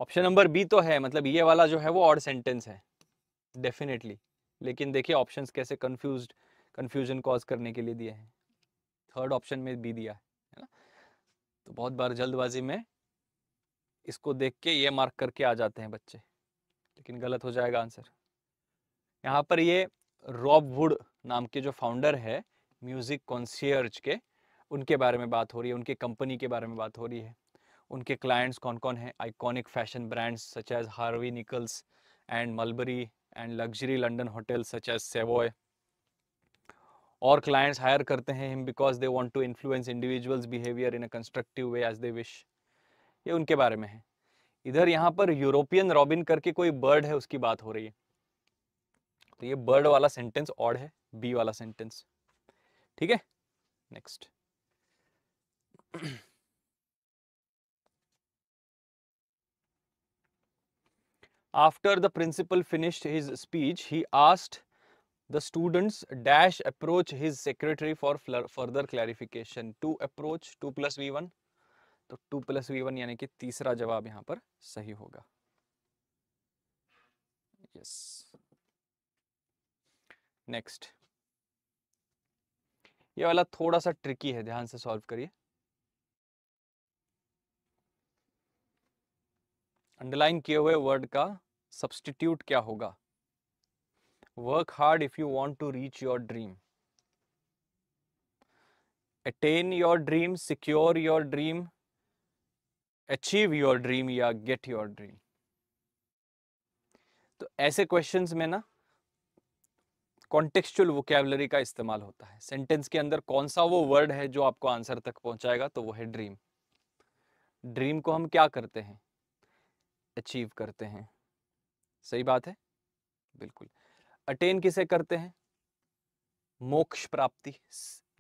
Speaker 1: ऑप्शन नंबर बी तो है मतलब ये वाला जो है वो ऑड सेंटेंस है डेफिनेटली लेकिन देखिए ऑप्शंस कैसे कंफ्यूज कंफ्यूजन कॉज करने के लिए दिए हैं थर्ड ऑप्शन में भी दिया है ना तो बहुत बार जल्दबाजी में इसको देख के ये मार्क करके आ जाते हैं बच्चे लेकिन गलत हो जाएगा आंसर यहाँ पर ये रॉब वुड नाम के जो फाउंडर है म्यूजिक कॉन्सियर्ज के उनके बारे में बात हो रही है उनके कंपनी के बारे में बात हो रही है उनके क्लाइंट्स कौन कौन हैं iconic fashion brands such as Harvey Nichols and Mulberry and luxury London hotel such as Savoy और क्लाइंट्स हायर करते हैं him because they want to influence individuals behaviour in a constructive way as they wish ये उनके बारे में है इधर यहाँ पर यूरोपियन रॉबिन करके कोई बर्ड है उसकी बात हो रही है तो ये बर्ड वाला सेंटेंस ऑड है बी वाला सेंटेंस ठीक है next After the principal finished his speech, he asked the students dash approach his secretary for further clarification. To approach 2 plus V1. तो 2 प्लस वी वन यानी कि तीसरा जवाब यहाँ पर सही होगा यस नेक्स्ट ये वाला थोड़ा सा ट्रिकी है ध्यान से सॉल्व करिए अंडरलाइन किए हुए वर्ड का सब्सटीट्यूट क्या होगा work hard if you want to reach your dream attain your dream secure your dream achieve your dream या गेट योर ड्रीम तो ऐसे क्वेश्चन में ना कॉन्टेक्चुअल वोकेबलरी का इस्तेमाल होता है सेंटेंस के अंदर कौन सा वो वर्ड है जो आपको आंसर तक पहुंचाएगा तो वो है ड्रीम ड्रीम को हम क्या करते हैं अचीव करते हैं सही बात है बिल्कुल अटेन किसे करते हैं मोक्ष प्राप्ति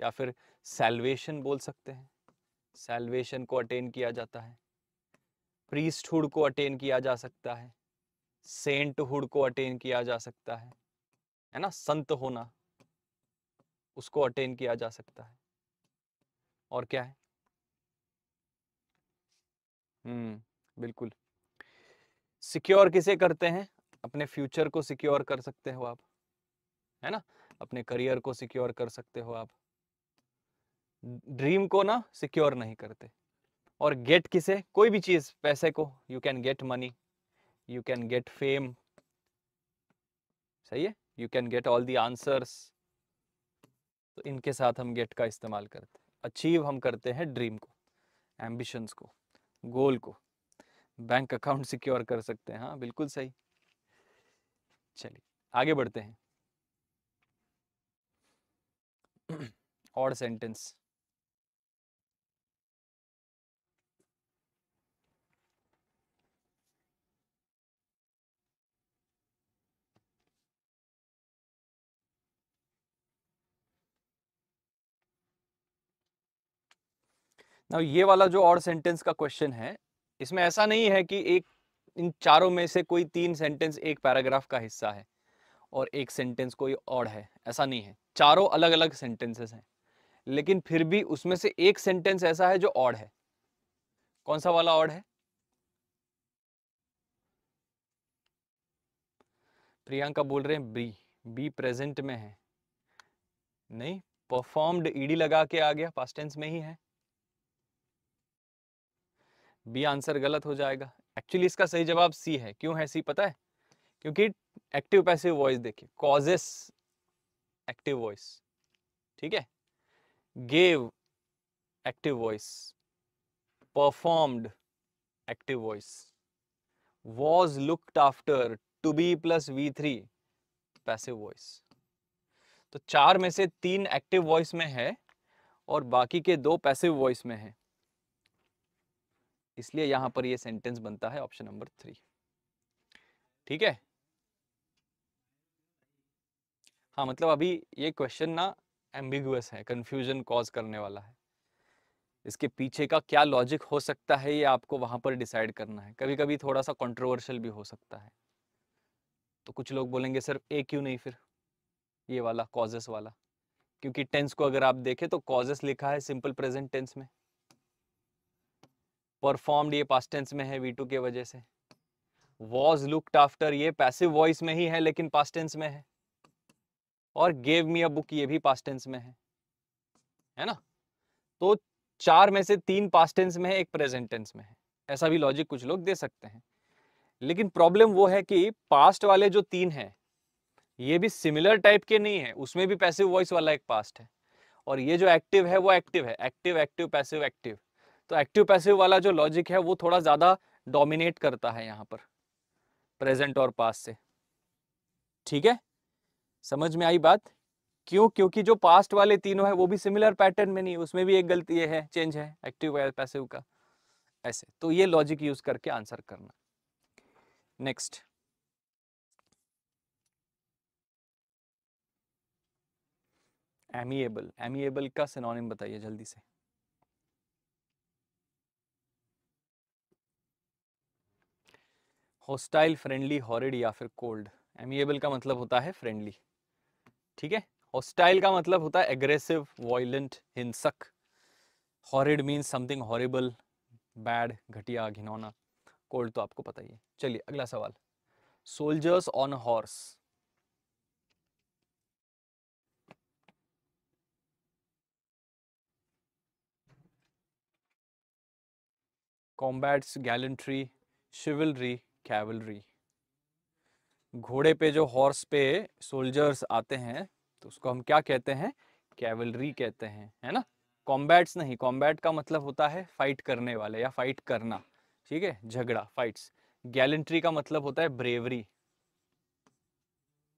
Speaker 1: या फिर सेल्वेशन बोल सकते हैं सेल्वेशन को अटेन किया जाता है प्रीस्टहुड को अटेन किया जा सकता है सेंटहुड को अटेन किया जा सकता है है ना संत होना उसको अटेन किया जा सकता है और क्या है हम्म बिल्कुल सिक्योर किसे करते हैं अपने फ्यूचर को सिक्योर कर सकते हो आप है ना अपने करियर को सिक्योर कर सकते हो आप ड्रीम को ना सिक्योर नहीं करते और गेट किसे कोई भी चीज पैसे को you can get money you can get fame सही है you can get all the answers तो इनके साथ हम गेट का इस्तेमाल करते हैं अचीव हम करते हैं ड्रीम को एम्बिशंस को गोल को बैंक अकाउंट सिक्योर कर सकते हैं हाँ बिल्कुल सही चलिए आगे बढ़ते हैं और सेंटेंस ना ये वाला जो और सेंटेंस का क्वेश्चन है इसमें ऐसा नहीं है कि एक इन चारों में से कोई तीन सेंटेंस एक पैराग्राफ का हिस्सा है और एक सेंटेंस कोई और है ऐसा नहीं है चारों अलग अलग सेंटेंसेस हैं लेकिन फिर भी उसमें से एक सेंटेंस ऐसा है जो ऑड है कौन सा वाला ऑड है प्रियंका बोल रहे हैं बी बी प्रेजेंट में है नहीं परफॉर्म्ड ईडी लगा के आ गया पास्ट टेंस में ही है बी आंसर गलत हो जाएगा एक्चुअली इसका सही जवाब सी है क्यों है सी पता है क्योंकि एक्टिव पैसिव वॉइस देखिए कॉजेस एक्टिव वॉइस ठीक है gave active voice performed active voice was looked after to be plus V three passive voice तो चार में से तीन एक्टिव वॉइस में है और बाकी के दो पैसिव वॉइस में है इसलिए यहां पर ये सेंटेंस बनता है ऑप्शन नंबर थ्री ठीक है हाँ मतलब अभी ये क्वेश्चन ना एम्बिगुअस है कंफ्यूजन कॉज करने वाला है इसके पीछे का क्या लॉजिक हो सकता है ये आपको वहां पर डिसाइड करना है कभी कभी थोड़ा सा कंट्रोवर्शियल भी हो सकता है तो कुछ लोग बोलेंगे सर ए क्यों नहीं फिर ये वाला कॉजेस वाला क्योंकि टेंस को अगर आप देखें तो कॉजेस लिखा है सिंपल प्रेजेंट टेंस में परफॉर्म्ड ये पास टेंस में है वी टू के वजह से वॉज लुकड आफ्टर ये पैसिव वॉइस में ही है लेकिन पास टेंस में है और गेव मी अ बुक ये भी पास टेंस में है है ना तो चार में से तीन पास टेंस में है एक प्रेजेंट टेंस में है ऐसा भी लॉजिक कुछ लोग दे सकते हैं लेकिन प्रॉब्लम वो है कि पास्ट वाले जो तीन हैं ये भी सिमिलर टाइप के नहीं है उसमें भी पैसिव वॉइस वाला एक पास्ट है और ये जो एक्टिव है वो एक्टिव है एक्टिव एक्टिव पैसिव एक्टिव तो एक्टिव पैसिव वाला जो लॉजिक है वो थोड़ा ज़्यादा डोमिनेट करता है यहाँ पर प्रेजेंट और पास से ठीक है समझ में आई बात क्यों क्योंकि जो पास्ट वाले तीनों है वो भी सिमिलर पैटर्न में नहीं उसमें भी एक गलती है चेंज है एक्टिव पैसिव का ऐसे तो ये लॉजिक यूज करके आंसर करना नेक्स्ट एमिएबल एमिएबल का सिनोनिम बताइए जल्दी से हॉस्टाइल फ्रेंडली हॉरिड या फिर कोल्ड एमिएबल का मतलब होता है फ्रेंडली ठीक है हॉस्टाइल का मतलब होता है एग्रेसिव वॉयलेंट हिंसक horrid means something horrible bad घटिया घिनौना कोल्ड तो आपको पता ही है चलिए अगला सवाल soldiers on horse combats gallantry chivalry cavalry घोड़े पे जो हॉर्स पे सोल्जर्स आते हैं तो उसको हम क्या कहते हैं कैवलरी कहते हैं है ना कॉम्बैट्स नहीं कॉम्बैट का मतलब होता है फाइट करने वाले या फाइट करना ठीक है झगड़ा फाइट्स गैलेंट्री का मतलब होता है ब्रेवरी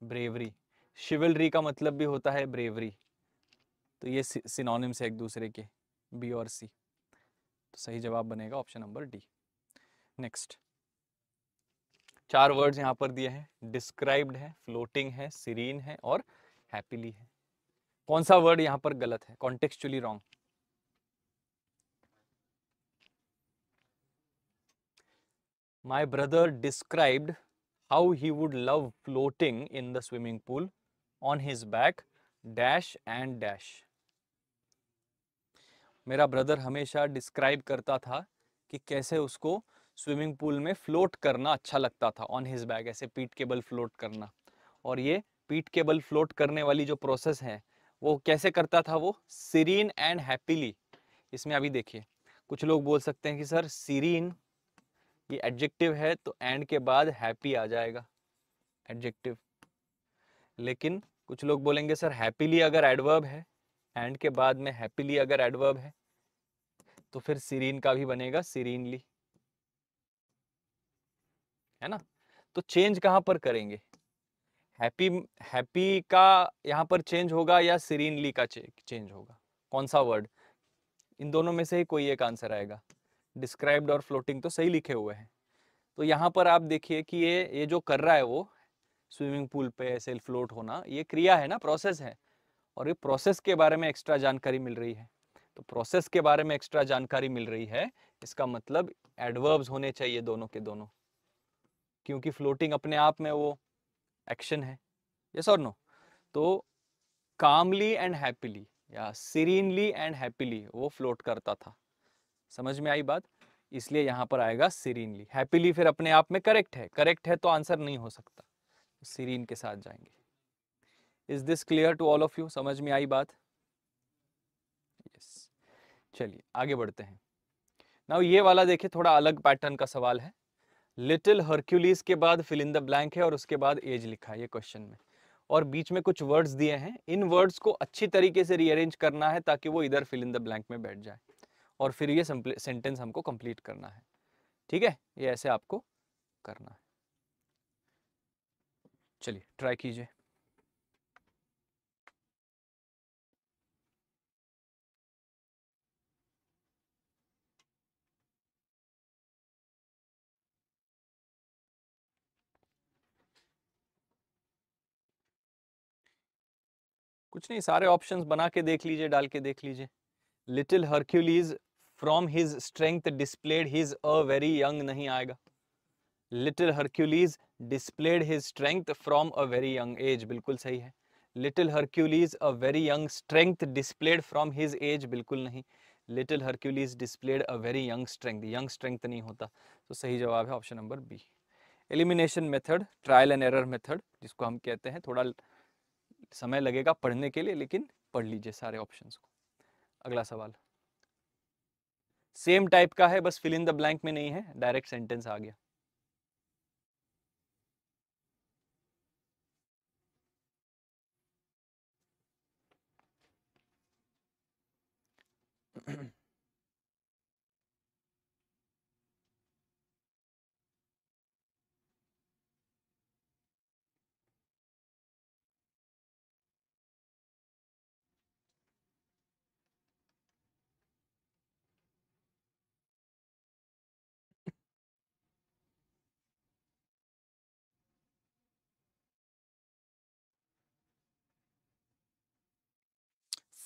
Speaker 1: ब्रेवरी शिवलरी का मतलब भी होता है ब्रेवरी तो ये सिनोनिम्स है एक दूसरे के बी और सी तो सही जवाब बनेगा ऑप्शन नंबर डी नेक्स्ट चार वर्ड्स यहाँ पर दिए हैं डिस्क्राइब्ड है फ्लोटिंग है सीरीन है और हैप्पीली है कौन सा वर्ड यहाँ पर गलत है contextually wrong my brother described how he would love floating in the swimming pool on his back dash and dash मेरा ब्रदर हमेशा डिस्क्राइब करता था कि कैसे उसको स्विमिंग पूल में फ्लोट करना अच्छा लगता था ऑन हिज बैग ऐसे पीठ के बल फ्लोट करना और ये पीठ के बल फ्लोट करने वाली जो प्रोसेस है वो कैसे करता था वो सीरीन एंड हैप्पीली इसमें अभी देखिए कुछ लोग बोल सकते हैं कि सर सीरीन ये एडजेक्टिव है तो एंड के बाद हैप्पी आ जाएगा एडजेक्टिव लेकिन कुछ लोग बोलेंगे सर हैप्पीली अगर एडवर्ब है एंड के बाद में हैप्पीली अगर एडवर्ब है तो फिर सीरीन का भी बनेगा सीरीनली है ना तो चेंज कहाँ पर करेंगे हैप्पी हैप्पी का यहाँ पर चेंज होगा या सीरीनली का चेंज होगा कौन सा वर्ड इन दोनों में से ही कोई एक आंसर आएगा डिस्क्राइब्ड और फ्लोटिंग तो सही लिखे हुए हैं तो यहाँ पर आप देखिए कि ये ये जो कर रहा है वो स्विमिंग पूल पे ऐसे फ्लोट होना ये क्रिया है ना प्रोसेस है और ये प्रोसेस के बारे में एक्स्ट्रा जानकारी मिल रही है तो प्रोसेस के बारे में एक्स्ट्रा जानकारी मिल रही है इसका मतलब एडवर्ब्स होने चाहिए दोनों के दोनों क्योंकि फ्लोटिंग अपने आप में वो एक्शन है यस और नो तो कामली एंड हैप्पीली या सीरीनली एंड हैप्पीली वो फ्लोट करता था समझ में आई बात इसलिए यहाँ पर आएगा सीरीनली हैप्पीली फिर अपने आप में करेक्ट है करेक्ट है तो आंसर नहीं हो सकता सीरीन के साथ जाएंगे is this clear to all of you समझ में आई बात यस चलिए आगे बढ़ते हैं ना ये वाला देखिए थोड़ा अलग पैटर्न का सवाल है लिटिल हर्क्यूलिस के बाद फिल इन द ब्लैंक है और उसके बाद एज लिखा है ये क्वेश्चन में और बीच में कुछ वर्ड्स दिए हैं इन वर्ड्स को अच्छी तरीके से रीअरेंज करना है ताकि वो इधर फिल इन द ब्लैंक में बैठ जाए और फिर ये सेंटेंस हमको कंप्लीट करना है ठीक है ये ऐसे आपको करना है चलिए ट्राई कीजिए कुछ नहीं सारे ऑप्शंस बना के देख लीजिए डाल के देख लीजिए little Hercules from his strength displayed his a very young नहीं आएगा little Hercules displayed his strength from a very young age बिल्कुल सही है little Hercules a very young strength displayed from his age बिल्कुल नहीं little Hercules displayed a very young strength young strength नहीं होता तो सही जवाब है option number B elimination method trial and error method जिसको हम कहते हैं थोड़ा समय लगेगा पढ़ने के लिए लेकिन पढ़ लीजिए सारे ऑप्शन को अगला सवाल सेम टाइप का है बस फिल इन द ब्लैंक में नहीं है डायरेक्ट सेंटेंस आ गया *clears throat* *clears throat*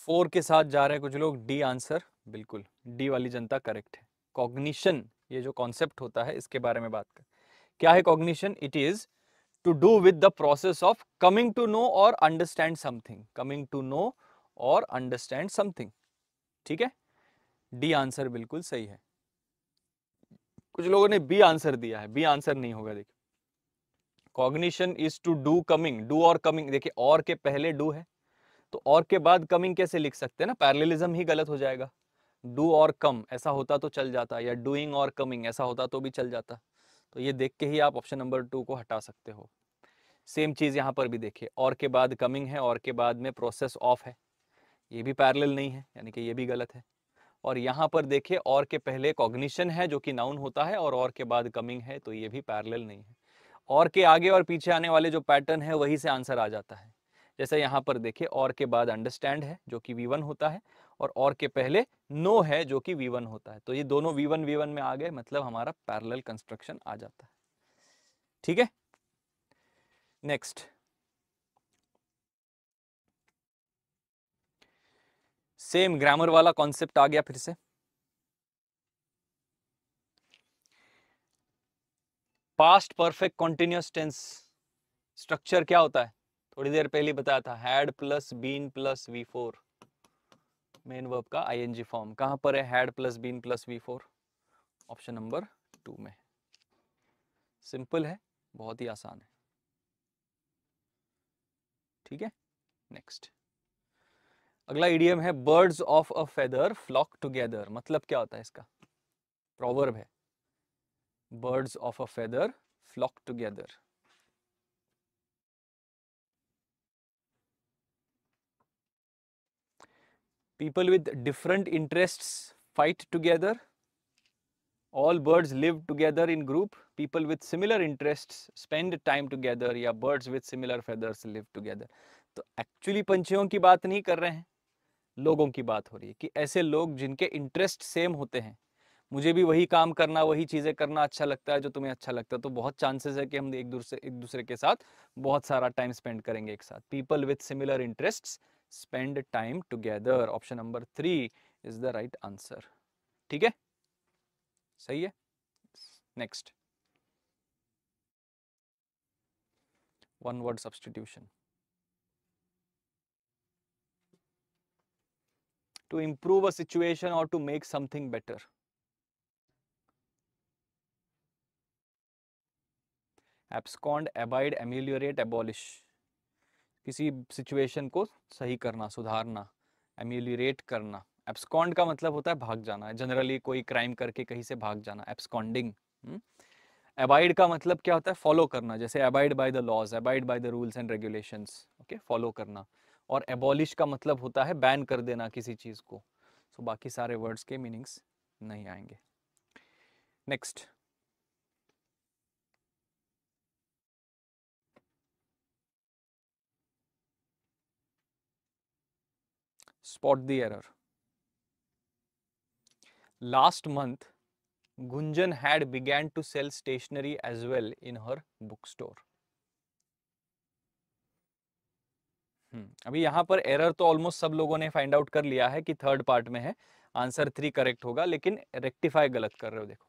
Speaker 1: फोर के साथ जा रहे हैं कुछ लोग डी आंसर बिल्कुल डी वाली जनता करेक्ट है कॉग्निशन ये जो कॉन्सेप्ट होता है इसके बारे में बात कर क्या है cognition it is to do with the process of coming to know or understand something coming to know or understand something ठीक है डी आंसर बिल्कुल सही है कुछ लोगों ने बी आंसर दिया है बी आंसर नहीं होगा देखिए cognition is to do coming do or coming देखिए और के पहले डू है तो और के बाद कमिंग कैसे लिख सकते हैं ना पैरलिज्म ही गलत हो जाएगा डू और कम ऐसा होता तो चल जाता या डूइंग और कमिंग ऐसा होता तो भी चल जाता तो ये देख के ही आप ऑप्शन नंबर टू को हटा सकते हो सेम चीज़ यहाँ पर भी देखिए और के बाद कमिंग है और के बाद में प्रोसेस ऑफ है ये भी पैरल नहीं है यानी कि ये भी गलत है और यहाँ पर देखिए और के पहले कॉग्निशन है जो कि नाउन होता है और और के बाद कमिंग है तो ये भी पैरल नहीं है और के आगे और पीछे आने वाले जो पैटर्न है वही से आंसर आ जाता है जैसे यहाँ पर देखिए और के बाद अंडरस्टैंड है जो कि V1 होता है और और के पहले नो है जो कि V1 होता है तो ये दोनों वी वन में आ गए मतलब हमारा पैरेलल कंस्ट्रक्शन आ जाता है ठीक है नेक्स्ट सेम ग्रामर वाला कॉन्सेप्ट आ गया फिर से past perfect continuous tense structure क्या होता है थोड़ी देर पहले बताया था had plus been plus V four main verb का आई एन जी फॉर्म कहां पर है had plus been plus V four option number two में सिंपल है बहुत ही आसान है ठीक है नेक्स्ट अगला इडियम है birds of a feather flock together मतलब क्या होता है इसका प्रोवर्ब है birds of a feather flock together people with different interests fight together all birds live together in group people with similar interests spend time together या birds with similar feathers live together तो actually पंछियों की बात नहीं कर रहे हैं लोगों की बात हो रही है कि ऐसे लोग जिनके इंटरेस्ट सेम होते हैं मुझे भी वही काम करना वही चीज़ें करना अच्छा लगता है जो तुम्हें अच्छा लगता है तो बहुत चांसेस है कि हम एक दूसरे एक दूसरे के साथ बहुत सारा टाइम स्पेंड करेंगे एक साथ people with similar interests spend time together. Option number three is the right answer. ठीक है सही है Next. One word substitution. to improve a situation or to make something better. Abscond, abide, ameliorate, abolish. किसी सिचुएशन को सही करना सुधारना एम्यूलिरेट करना एब्सकॉन्ड का मतलब होता है भाग जाना जनरली कोई क्राइम करके कहीं से भाग जाना एब्सकॉन्डिंग हम्म। एबाइड का मतलब क्या होता है फॉलो करना जैसे abide by the laws abide by the rules and regulation okay follow करना और एबॉलिश का मतलब होता है बैन कर देना किसी चीज़ को सो so, बाकी सारे वर्ड्स के मीनिंग्स नहीं आएंगे next spot the error. Last month, Gunjan had began to sell stationery as well in her bookstore. Hmm. अभी यहां पर एरर तो ऑलमोस्ट सब लोगों ने फाइंड आउट कर लिया है कि थर्ड पार्ट में है आंसर थ्री करेक्ट होगा लेकिन रेक्टिफाई गलत कर रहे हो देखो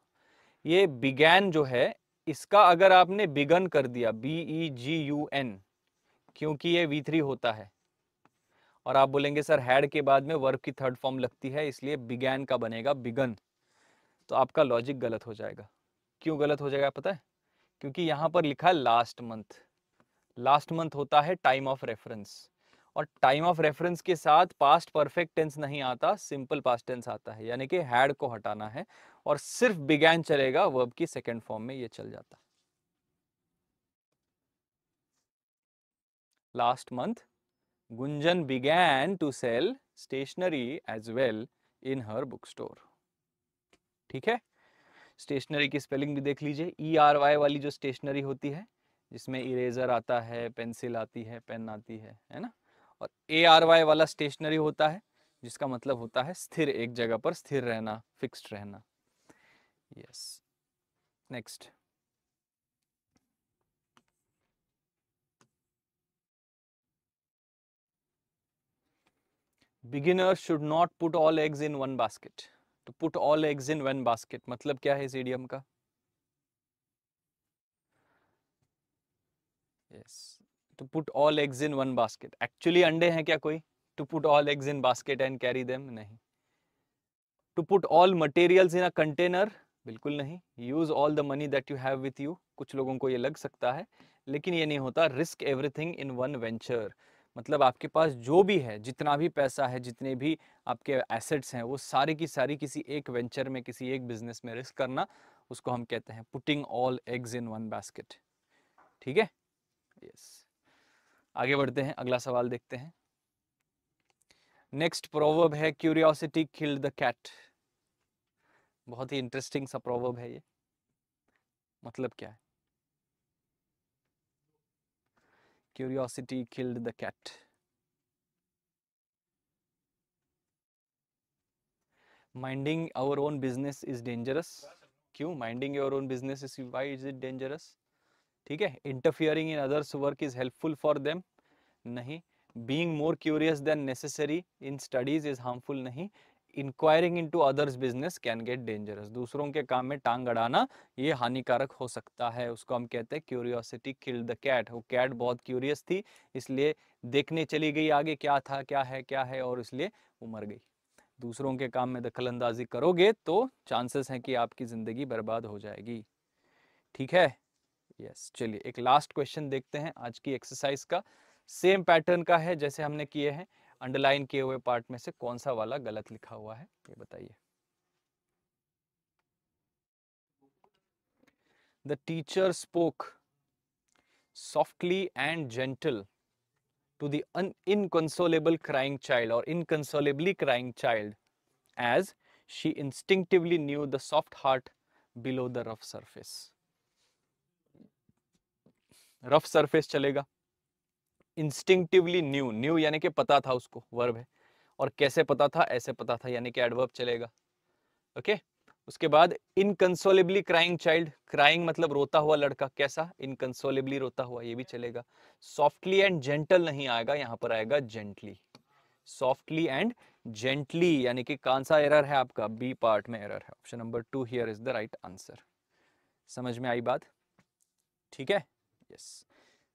Speaker 1: ये बिगैन जो है इसका अगर आपने बिगन कर दिया B E G U N क्योंकि ये वी थ्री होता है और आप बोलेंगे सर हैड के बाद में वर्ब की थर्ड फॉर्म लगती है इसलिए बिगैन का बनेगा बिगन तो आपका लॉजिक गलत हो जाएगा क्यों गलत हो जाएगा पता है क्योंकि यहाँ पर लिखा है लास्ट मंथ लास्ट मंथ होता है टाइम ऑफ रेफरेंस और टाइम ऑफ रेफरेंस के साथ पास्ट परफेक्ट टेंस नहीं आता सिंपल पास्ट टेंस आता है यानी कि हैड को हटाना है और सिर्फ बिगैन चलेगा वर्ब की सेकेंड फॉर्म में ये चल जाता last month Gunjan began to sell stationery as well in her bookstore. ठीक है स्टेशनरी की स्पेलिंग भी देख लीजिए ई आर वाई वाली जो स्टेशनरी होती है जिसमें इरेजर आता है पेंसिल आती है पेन आती है है ना और ए आर वाई वाला स्टेशनरी होता है जिसका मतलब होता है स्थिर एक जगह पर स्थिर रहना फिक्स्ड रहना yes next beginner should not put all eggs in one basket to put all eggs in one basket मतलब क्या है इस एडियम का yes to put all eggs in one basket actually अंडे हैं क्या कोई to put all eggs in basket and carry them नहीं to put all materials in a container बिल्कुल नहीं use all the money that you have with you कुछ लोगों को ये लग सकता है लेकिन ये नहीं होता risk everything in one venture मतलब आपके पास जो भी है जितना भी पैसा है जितने भी आपके एसेट्स हैं वो सारे की सारी किसी एक वेंचर में किसी एक बिजनेस में रिस्क करना उसको हम कहते हैं putting all eggs in one basket ठीक है यस आगे बढ़ते हैं अगला सवाल देखते हैं नेक्स्ट प्रोवर्ब है क्यूरियोसिटी किल्ड द कैट बहुत ही इंटरेस्टिंग सा प्रोवर्ब है ये मतलब क्या है Curiosity killed the cat. Minding our own business is dangerous. क्यों minding your own business is why is it dangerous? ठीक है interfering in others work is helpful for them. नहीं being more curious than necessary in studies is harmful नहीं inquiring into others business can get dangerous दूसरों के काम में टांग अड़ाना ये हानिकारक हो सकता है उसको हम कहते हैं क्यूरियोसिटी किल्ड द कैट वो कैट बहुत क्यूरियस थी इसलिए देखने चली गई आगे क्या था क्या है क्या है और इसलिए वो मर गई दूसरों के काम में दखल अंदाजी करोगे तो चांसेस हैं कि आपकी ज़िंदगी बर्बाद हो जाएगी ठीक है यस yes, चलिए एक लास्ट क्वेश्चन देखते हैं आज की एक्सरसाइज का सेम पैटर्न का है जैसे हमने किए हैं अंडरलाइन किए हुए पार्ट में से कौन सा वाला गलत लिखा हुआ है ये बताइए the teacher spoke softly and gentle to inconsolable crying child or inconsolably crying child as she instinctively knew the soft heart below the rough surface rough surface चलेगा इंस्टिंक्टिवली न्यू न्यू यानी कि पता था उसको वर्ब है और कैसे पता था ऐसे पता था यानी कि एडवर्ब चलेगा ओके okay? उसके बाद इनकंसोलेबली क्राइंग चाइल्ड क्राइंग मतलब रोता हुआ लड़का कैसा इनकंसोलेबली रोता हुआ ये भी चलेगा सॉफ्टली एंड जेंटल नहीं आएगा यहाँ पर आएगा जेंटली सॉफ्टली एंड जेंटली यानी कि कौन सा एरर है आपका बी पार्ट में एरर है option number two here is the right answer समझ में आई बात ठीक है यस yes.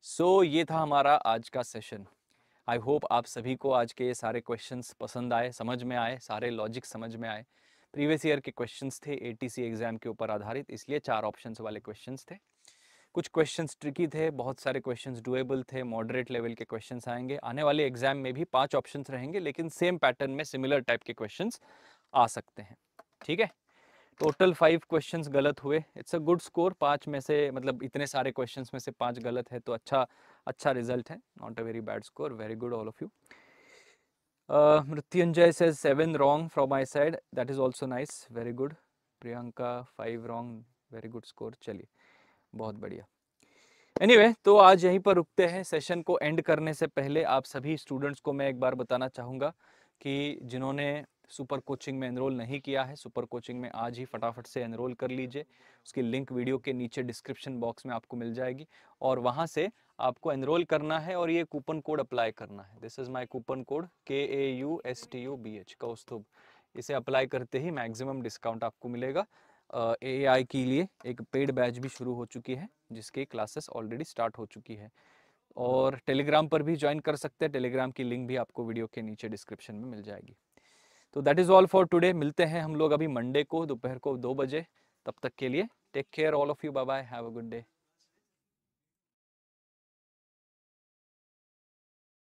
Speaker 1: सो so, ये था हमारा आज का सेशन आई होप आप सभी को आज के ये सारे क्वेश्चंस पसंद आए समझ में आए सारे लॉजिक समझ में आए प्रीवियस ईयर के क्वेश्चंस थे ए एग्जाम के ऊपर आधारित इसलिए चार ऑप्शंस वाले क्वेश्चंस थे कुछ क्वेश्चंस ट्रिकी थे बहुत सारे क्वेश्चंस डुएबल थे मॉडरेट लेवल के क्वेश्चंस आएंगे आने वाले एग्जाम में भी पांच ऑप्शंस रहेंगे लेकिन सेम पैटर्न में सिमिलर टाइप के क्वेश्चंस आ सकते हैं ठीक है टोटल फाइव क्वेश्चन गलत हुए इट्स अ गुड स्कोर पाँच में से मतलब इतने सारे क्वेश्चन में से पाँच गलत है तो अच्छा अच्छा रिजल्ट है not a very bad score very good all of you Mrityunjay से seven wrong from my side that is also nice very good Priyanka five wrong very good score चलिए बहुत बढ़िया एनीवे anyway, तो आज यहीं पर रुकते हैं सेशन को एंड करने से पहले आप सभी स्टूडेंट्स को मैं एक बार बताना चाहूँगा कि जिन्होंने सुपर कोचिंग में एनरोल नहीं किया है सुपर कोचिंग में आज ही फटाफट से एनरोल कर लीजिए उसकी लिंक वीडियो के नीचे डिस्क्रिप्शन बॉक्स में आपको मिल जाएगी और वहाँ से आपको एनरोल करना है और ये कूपन कोड अप्लाई करना है this is my coupon code K A U S T U B H Kaustubh इसे अप्लाई करते ही मैक्सिमम डिस्काउंट आपको मिलेगा ए आई के लिए एक पेड बैच भी शुरू हो चुकी है जिसकी क्लासेस ऑलरेडी स्टार्ट हो चुकी है और टेलीग्राम पर भी ज्वाइन कर सकते हैं टेलीग्राम की लिंक भी आपको वीडियो के नीचे डिस्क्रिप्शन में मिल जाएगी तो that is all for today मिलते हैं हम लोग अभी मंडे को दोपहर को दो बजे तब तक के लिए take care all of you bye bye have a good day